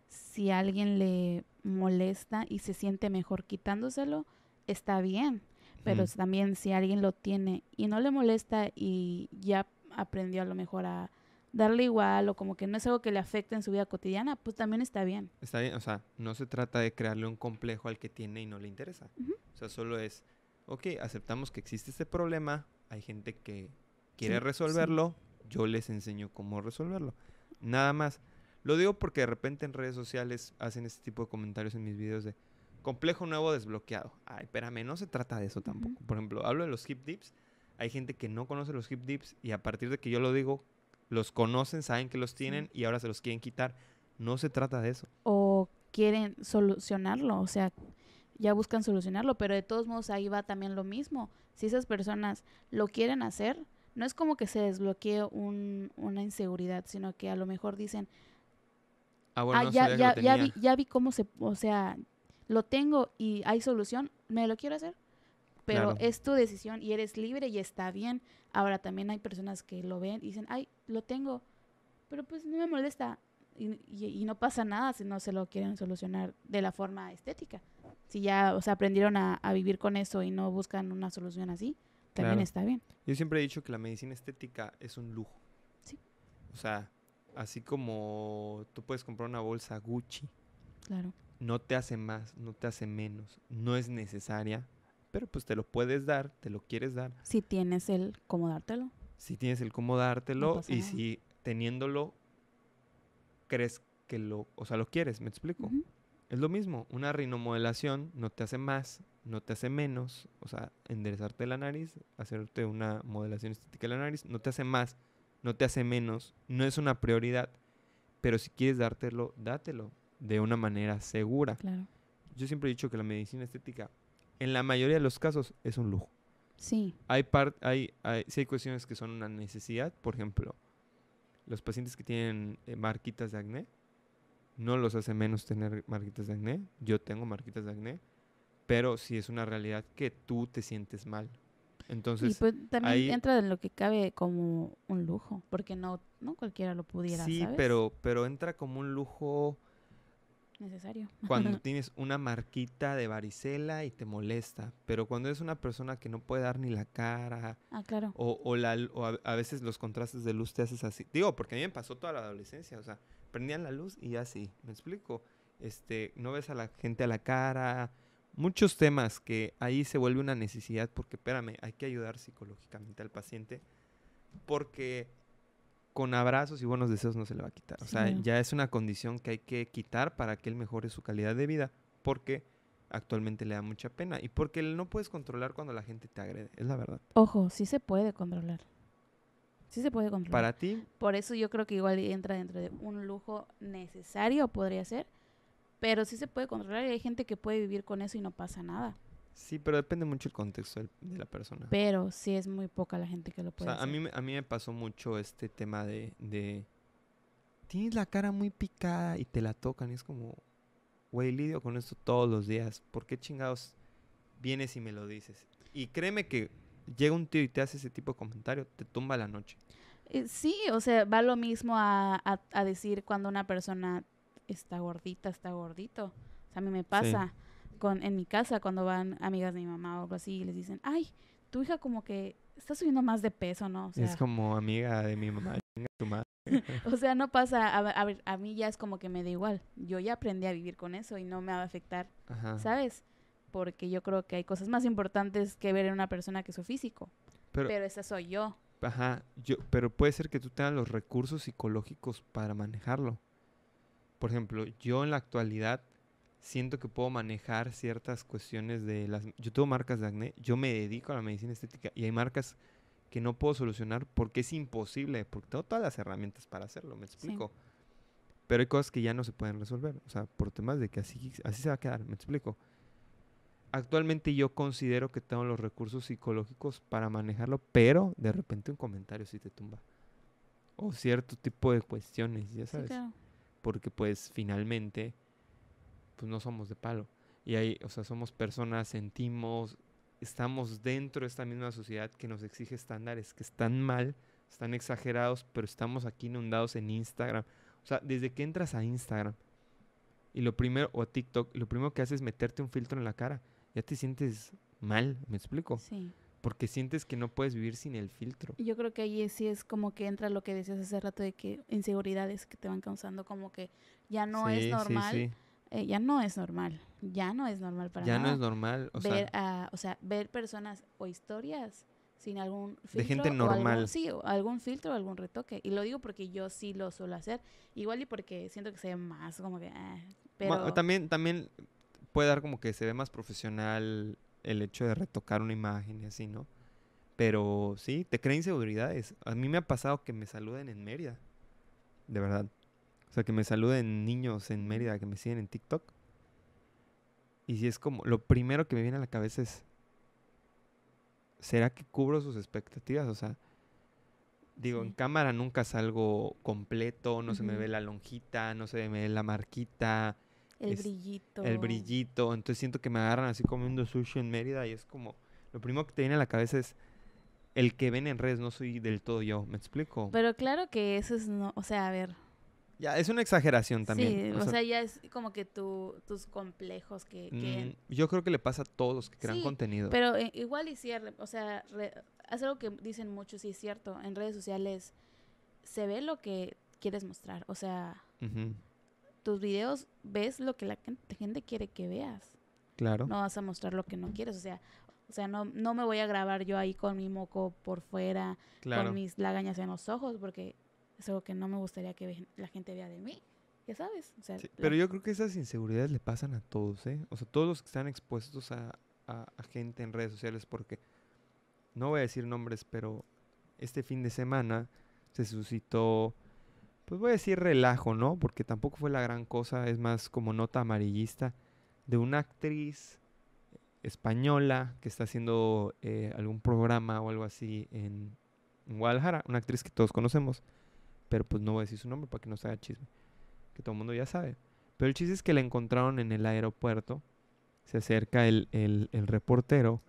si alguien le molesta y se siente mejor quitándoselo, está bien pero mm. también si alguien lo tiene y no le molesta y ya aprendió a lo mejor a darle igual o como que no es algo que le afecte en su vida cotidiana, pues también está bien. Está bien, o sea, no se trata de crearle un complejo al que tiene y no le interesa. O sea, solo es, ok, aceptamos que existe este problema, hay gente que quiere resolverlo, yo les enseño cómo resolverlo. Nada más. Lo digo porque de repente en redes sociales hacen este tipo de comentarios en mis videos de, Complejo nuevo desbloqueado. Ay, espérame, no se trata de eso tampoco. Por ejemplo, hablo de los hip dips. Hay gente que no conoce los hip dips y a partir de que yo lo digo, los conocen, saben que los tienen y ahora se los quieren quitar. No se trata de eso. O quieren solucionarlo, o sea, ya buscan solucionarlo, pero de todos modos ahí va también lo mismo. Si esas personas lo quieren hacer, no es como que se desbloquee una inseguridad, sino que a lo mejor dicen, ah, ah ya, ya, ya, vi, ya vi cómo se, o sea, lo tengo y hay solución, me lo quiero hacer. Pero es tu decisión y eres libre y está bien. Ahora también hay personas que lo ven y dicen, ay, lo tengo, pero pues no me molesta. Y, no pasa nada si no se lo quieren solucionar de la forma estética. Si ya, o sea, aprendieron a, vivir con eso y no buscan una solución así, también está bien. Yo siempre he dicho que la medicina estética es un lujo. Sí. O sea, así como tú puedes comprar una bolsa Gucci. Claro no te hace más, no te hace menos, no es necesaria, pero pues te lo puedes dar, te lo quieres dar. Si tienes el cómo dártelo. Si tienes el cómo dártelo y si teniéndolo crees que lo, o sea, lo quieres, ¿me explico? Es lo mismo, una rinomodelación no te hace más, no te hace menos, o sea, enderezarte la nariz, hacerte una modelación estética de la nariz, no te hace más, no te hace menos, no es una prioridad, pero si quieres dártelo, dátelo de una manera segura. Claro. Yo siempre he dicho que la medicina estética, en la mayoría de los casos, es un lujo. Sí. Hay, hay, hay cuestiones que son una necesidad, por ejemplo, los pacientes que tienen eh, marquitas de acné, no los hace menos tener marquitas de acné. Yo tengo marquitas de acné, pero si es una realidad que tú te sientes mal. Entonces, y pues también entra en lo que cabe como un lujo, porque no, no cualquiera lo pudiera. Sí, Pero, pero entra como un lujo necesario. Cuando tienes una marquita de varicela y te molesta, pero cuando eres una persona que no puede dar ni la cara. Ah, claro. O, la, o a, veces los contrastes de luz te haces así. Digo, porque a mí me pasó toda la adolescencia, o sea, prendían la luz y así, ¿me explico? Este, no ves a la gente a la cara, muchos temas que ahí se vuelve una necesidad porque, espérame, hay que ayudar psicológicamente al paciente porque con abrazos y buenos deseos no se le va a quitar. O sea, ya es una condición que hay que quitar para que él mejore su calidad de vida, porque actualmente le da mucha pena y porque no puedes controlar cuando la gente te agrede, es la verdad. Ojo, sí se puede controlar. Sí se puede controlar. Para ti. Por eso yo creo que igual entra dentro de un lujo necesario, podría ser, pero sí se puede controlar y hay gente que puede vivir con eso y no pasa nada. Sí, pero depende mucho el contexto de la persona. Pero sí es muy poca la gente que lo puede o sea, A mí, a mí me pasó mucho este tema de, de, Tienes la cara muy picada y te la tocan. Y es como, güey, lidio con esto todos los días. ¿Por qué chingados vienes y me lo dices? Y créeme que llega un tío y te hace ese tipo de comentario, te tumba la noche. Eh, sí, o sea, va lo mismo a, a, decir cuando una persona está gordita, está gordito. O sea, a mí me pasa en mi casa cuando van amigas de mi mamá o algo así y les dicen, ay, tu hija como que está subiendo más de peso, ¿no? es como amiga de mi mamá, tu madre. o sea, no pasa, a, a, a, mí ya es como que me da igual. Yo ya aprendí a vivir con eso y no me va a afectar, ¿sabes? Porque yo creo que hay cosas más importantes que ver en una persona que su físico. Pero, pero esa soy yo. Ajá, yo, pero puede ser que tú tengas los recursos psicológicos para manejarlo. Por ejemplo, yo en la actualidad siento que puedo manejar ciertas cuestiones de las... Yo tengo marcas de acné, yo me dedico a la medicina estética y hay marcas que no puedo solucionar porque es imposible, porque tengo todas las herramientas para hacerlo, me explico. Pero hay cosas que ya no se pueden resolver, o sea, por temas de que así, así se va a quedar, me explico. Actualmente yo considero que tengo los recursos psicológicos para manejarlo, pero de repente un comentario sí te tumba. O cierto tipo de cuestiones, ya sabes. Porque pues finalmente pues no somos de palo. Y ahí, o sea, somos personas, sentimos, estamos dentro de esta misma sociedad que nos exige estándares que están mal, están exagerados, pero estamos aquí inundados en Instagram. O sea, desde que entras a Instagram y lo primero, o a TikTok, lo primero que haces es meterte un filtro en la cara. Ya te sientes mal, ¿me explico? Sí. Porque sientes que no puedes vivir sin el filtro. Yo creo que ahí sí es como que entra lo que decías hace rato de que inseguridades que te van causando, como que ya no es normal. Sí, sí eh, ya no es normal, ya no es normal para ya Ya no es normal, o ver, sea, ver personas o historias sin algún filtro. De gente normal. sí, algún filtro algún retoque. Y lo digo porque yo sí lo suelo hacer. Igual y porque siento que se ve más como que... Ah, pero... también, también puede dar como que se ve más profesional el hecho de retocar una imagen y así, ¿no? Pero sí, te crea inseguridades. A mí me ha pasado que me saluden en Mérida. De verdad. O sea, que me saluden niños en Mérida que me siguen en TikTok. Y si es como, lo primero que me viene a la cabeza es, ¿será que cubro sus expectativas? O sea, digo, en cámara nunca salgo completo, no se me ve la lonjita, no se me ve la marquita. El brillito. El brillito. Entonces siento que me agarran así comiendo sushi en Mérida y es como, lo primero que te viene a la cabeza es, el que ven en redes no soy del todo yo, ¿me explico? Pero claro que eso es, no, o sea, a ver, ya, es una exageración también. Sí, o, sea, ya es como que tu, tus complejos que, mm, yo creo que le pasa a todos que crean sí, contenido. Pero eh, igual y cierre, o sea, hace es algo que dicen muchos y es cierto, en redes sociales se ve lo que quieres mostrar, o sea, tus videos ves lo que la gente quiere que veas. Claro. No vas a mostrar lo que no quieres, o sea, o sea, no, no me voy a grabar yo ahí con mi moco por fuera, claro. con mis lagañas en los ojos, porque es algo que no me gustaría que la gente vea de mí, ya sabes. pero yo creo que esas inseguridades le pasan a todos, ¿eh? O sea, todos los que están expuestos a, a, gente en redes sociales, porque no voy a decir nombres, pero este fin de semana se suscitó, pues voy a decir relajo, ¿no? Porque tampoco fue la gran cosa, es más como nota amarillista de una actriz española que está haciendo eh, algún programa o algo así en Guadalajara, una actriz que todos conocemos pero pues no voy a decir su nombre para que no se haga chisme, que todo el mundo ya sabe. Pero el chiste es que la encontraron en el aeropuerto, se acerca el, reportero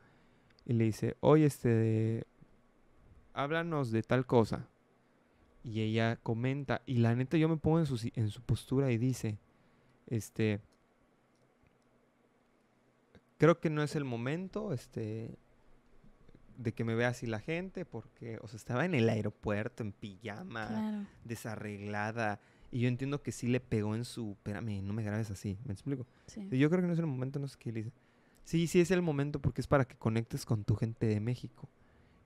y le dice, oye, este, háblanos de tal cosa. Y ella comenta, y la neta yo me pongo en su, en su postura y dice, este, creo que no es el momento, este, de que me vea así la gente, porque, o sea, estaba en el aeropuerto, en pijama, desarreglada. Y yo entiendo que sí le pegó en su, mí no me grabes así, ¿me explico? Yo creo que no es el momento, no sé qué le dice. Sí, sí es el momento porque es para que conectes con tu gente de México.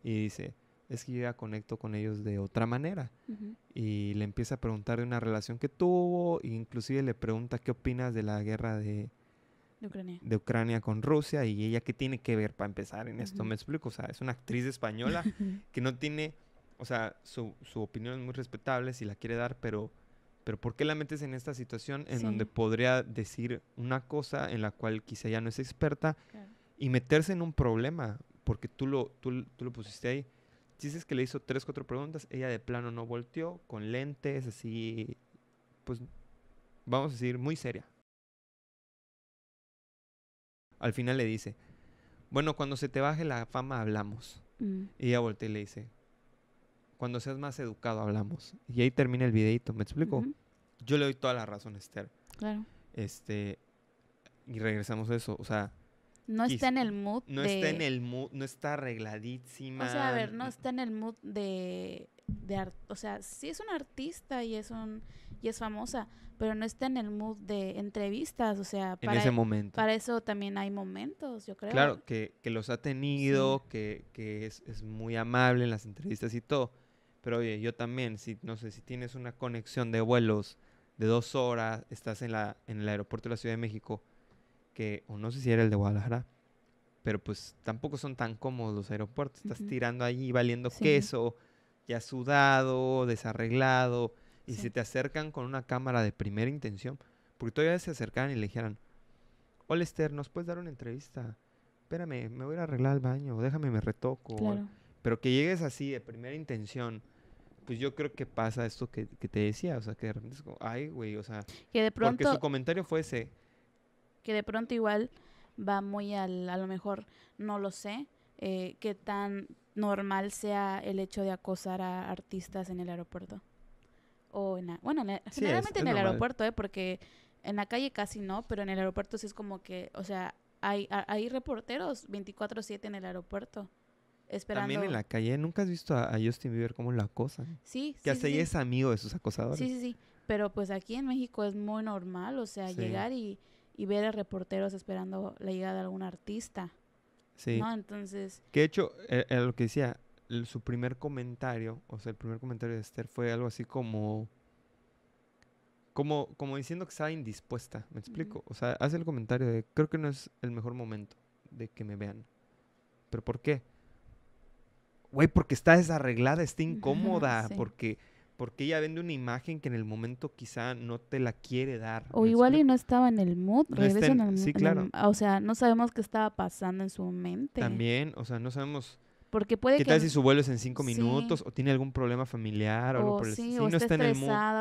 Y dice, es que yo ya conecto con ellos de otra manera. Y le empieza a preguntar de una relación que tuvo, e inclusive le pregunta qué opinas de la guerra de, de Ucrania. de Ucrania. con Rusia y ella qué tiene que ver para empezar en esto, me explico, o sea, es una actriz española que no tiene, o sea, su, opinión es muy respetable si la quiere dar, pero pero ¿por qué la metes en esta situación en donde podría decir una cosa en la cual quizá ya no es experta y meterse en un problema? Porque tú lo, tú, tú lo pusiste ahí. Dices que le hizo tres, cuatro preguntas, ella de plano no volteó, con lentes, así, pues, vamos a decir, muy seria al final le dice, bueno, cuando se te baje la fama hablamos. Mm. Y ella voltea y le dice, cuando seas más educado hablamos. Y ahí termina el videito, ¿me explico? Yo le doy toda la razón Esther. Claro. Este, y regresamos a eso, o sea... No está en el mood No está en el mood, no está arregladísima. O sea, a ver, no está en el mood de... de o sea, sí es un artista y es un y es famosa, pero no está en el mood de entrevistas, o sea, para, ese e-, momento. para eso también hay momentos, yo creo. Claro, que, que los ha tenido, que, que es, es, muy amable en las entrevistas y todo, pero oye, yo también, si, no sé, si tienes una conexión de vuelos de dos horas, estás en, la, en el aeropuerto de la Ciudad de México, que, o no sé si era el de Guadalajara, pero pues tampoco son tan cómodos los aeropuertos, estás tirando allí valiendo queso, ya sudado, desarreglado, y si te acercan con una cámara de primera intención, porque todavía se acercaran y le dijeran, hola Esther, ¿nos puedes dar una entrevista? Espérame, me voy a arreglar el baño, déjame, me retoco. Pero que llegues así de primera intención, pues yo creo que pasa esto que, te decía, o sea, que de repente ay, güey, o sea, que de pronto, porque su comentario fue ese. Que de pronto igual va muy al, a lo mejor, no lo sé, eh, qué tan normal sea el hecho de acosar a artistas en el aeropuerto o bueno, en e, generalmente en el aeropuerto, ¿eh? Porque en la calle casi no, pero en el aeropuerto sí es como que, o sea, hay, hay reporteros 24/7 en el aeropuerto. Esperando. También en la calle, ¿eh? ¿nunca has visto a, Justin Bieber cómo lo acosan? Sí, Que sí, hasta es amigo de sus acosadores. Sí, sí, sí. Pero pues aquí en México es muy normal, o sea, llegar y, y ver a reporteros esperando la llegada de algún artista. Sí. ¿no? Entonces... Que de hecho, eh, lo que decía, su primer comentario, o sea, el primer comentario de Esther fue algo así como, como, como diciendo que estaba indispuesta, ¿me explico? O sea, hace el comentario de, creo que no es el mejor momento de que me vean. ¿Pero por qué? Güey, porque está desarreglada, está incómoda, porque, porque ella vende una imagen que en el momento quizá no te la quiere dar. O igual y no estaba en el mood, no en, el, sí, claro. o sea, no sabemos qué estaba pasando en su mente. También, o sea, no sabemos porque puede ¿Qué tal si su vuelo es en cinco minutos o tiene algún problema familiar o, sí, está, o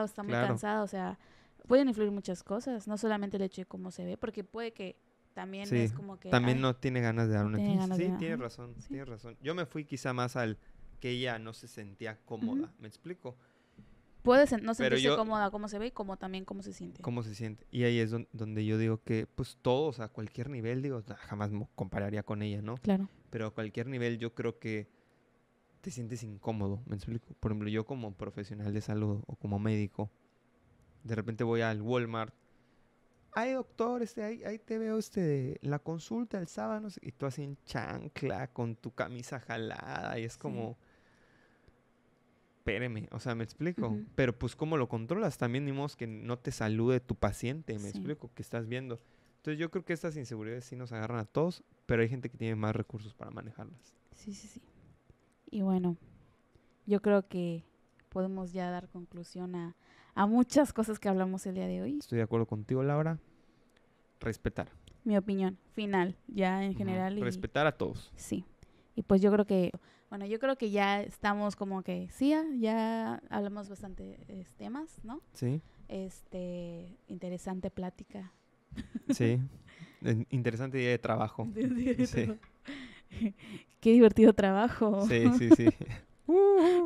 está muy cansada, o sea, pueden influir muchas cosas, no solamente el hecho de cómo se ve, porque puede que también es como que... También no tiene ganas de dar una atención. Sí, tiene razón, tiene razón. Yo me fui quizá más al que ella no se sentía cómoda, me explico. Puedes no sentirse cómoda cómo se ve y como también cómo se siente. Cómo se siente. Y ahí es donde yo digo que, pues todos a cualquier nivel, digo, ah, jamás compararía con ella, ¿no? Claro. Pero a cualquier nivel yo creo que te sientes incómodo, ¿me explico? Por ejemplo, yo como profesional de salud o como médico, de repente voy al Walmart, ay doctor, este, ahí, te veo este, la consulta el sábado, y tú así en chancla, con tu camisa jalada, y es como espéreme, o sea, me explico. Pero pues cómo lo controlas también, ni modo que no te salude tu paciente, me explico, que estás viendo. Entonces yo creo que estas inseguridades sí nos agarran a todos, pero hay gente que tiene más recursos para manejarlas. Sí, sí, sí. Y bueno, yo creo que podemos ya dar conclusión a, muchas cosas que hablamos el día de hoy. Estoy de acuerdo contigo, Laura. Respetar. Mi opinión final, ya en general. Respetar a todos. Sí. Y pues yo creo que bueno, yo creo que ya estamos como que, sí, ah, ya hablamos bastantes temas, ¿no? Sí. Este, interesante plática. Sí, interesante día de trabajo. Qué divertido trabajo. Sí, sí, sí. Uh.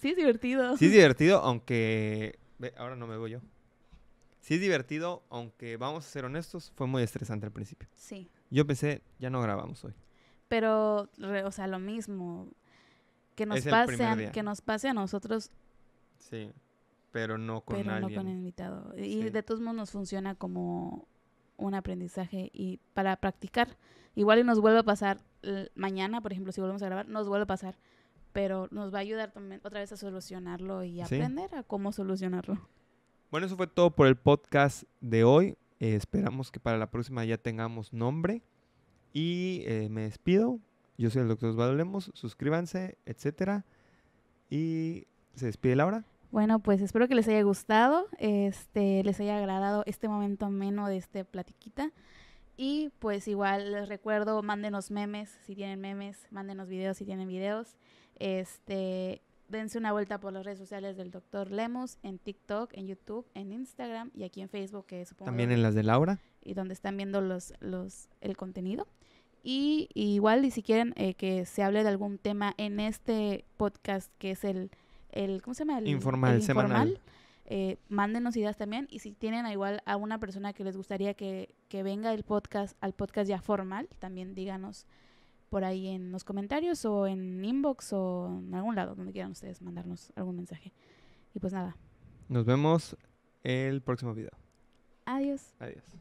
sí es divertido. Sí es divertido, aunque... ahora no me voy yo. Sí es divertido, aunque vamos a ser honestos, fue muy estresante al principio. Sí. Yo pensé, ya no grabamos hoy. Pero, o sea, lo mismo. Que nos, pase a, que nos pase a nosotros. Sí, pero no con pero no con el invitado. Y de todos modos nos funciona como un aprendizaje y para practicar. Igual y nos vuelve a pasar mañana, por ejemplo, si volvemos a grabar, nos vuelve a pasar. Pero nos va a ayudar también otra vez a solucionarlo y aprender a cómo solucionarlo. Bueno, eso fue todo por el podcast de hoy. Eh, esperamos que para la próxima ya tengamos nombre. Y eh, me despido. Yo soy el doctor Osvaldo Lemos. Suscríbanse, etcétera. Y se despide Laura. Bueno, pues espero que les haya gustado, este, les haya agradado este momento menos de este platiquita. Y pues igual les recuerdo, mándenos memes si tienen memes, mándenos videos si tienen videos. Este, dense una vuelta por las redes sociales del doctor Lemos, en TikTok, en YouTube, en Instagram y aquí en Facebook, que supongo. También en las de Laura. Y donde están viendo los, los, el contenido. Y, igual, y si quieren eh, que se hable de algún tema en este podcast, que es el, el ¿cómo se llama? El, informal, semanal. Eh, mándenos ideas también. Y si tienen a igual a una persona que les gustaría que, que venga el podcast, al podcast ya formal, también díganos por ahí en los comentarios o en inbox o en algún lado donde quieran ustedes mandarnos algún mensaje. Y pues nada. Nos vemos el próximo video. Adiós. Adiós.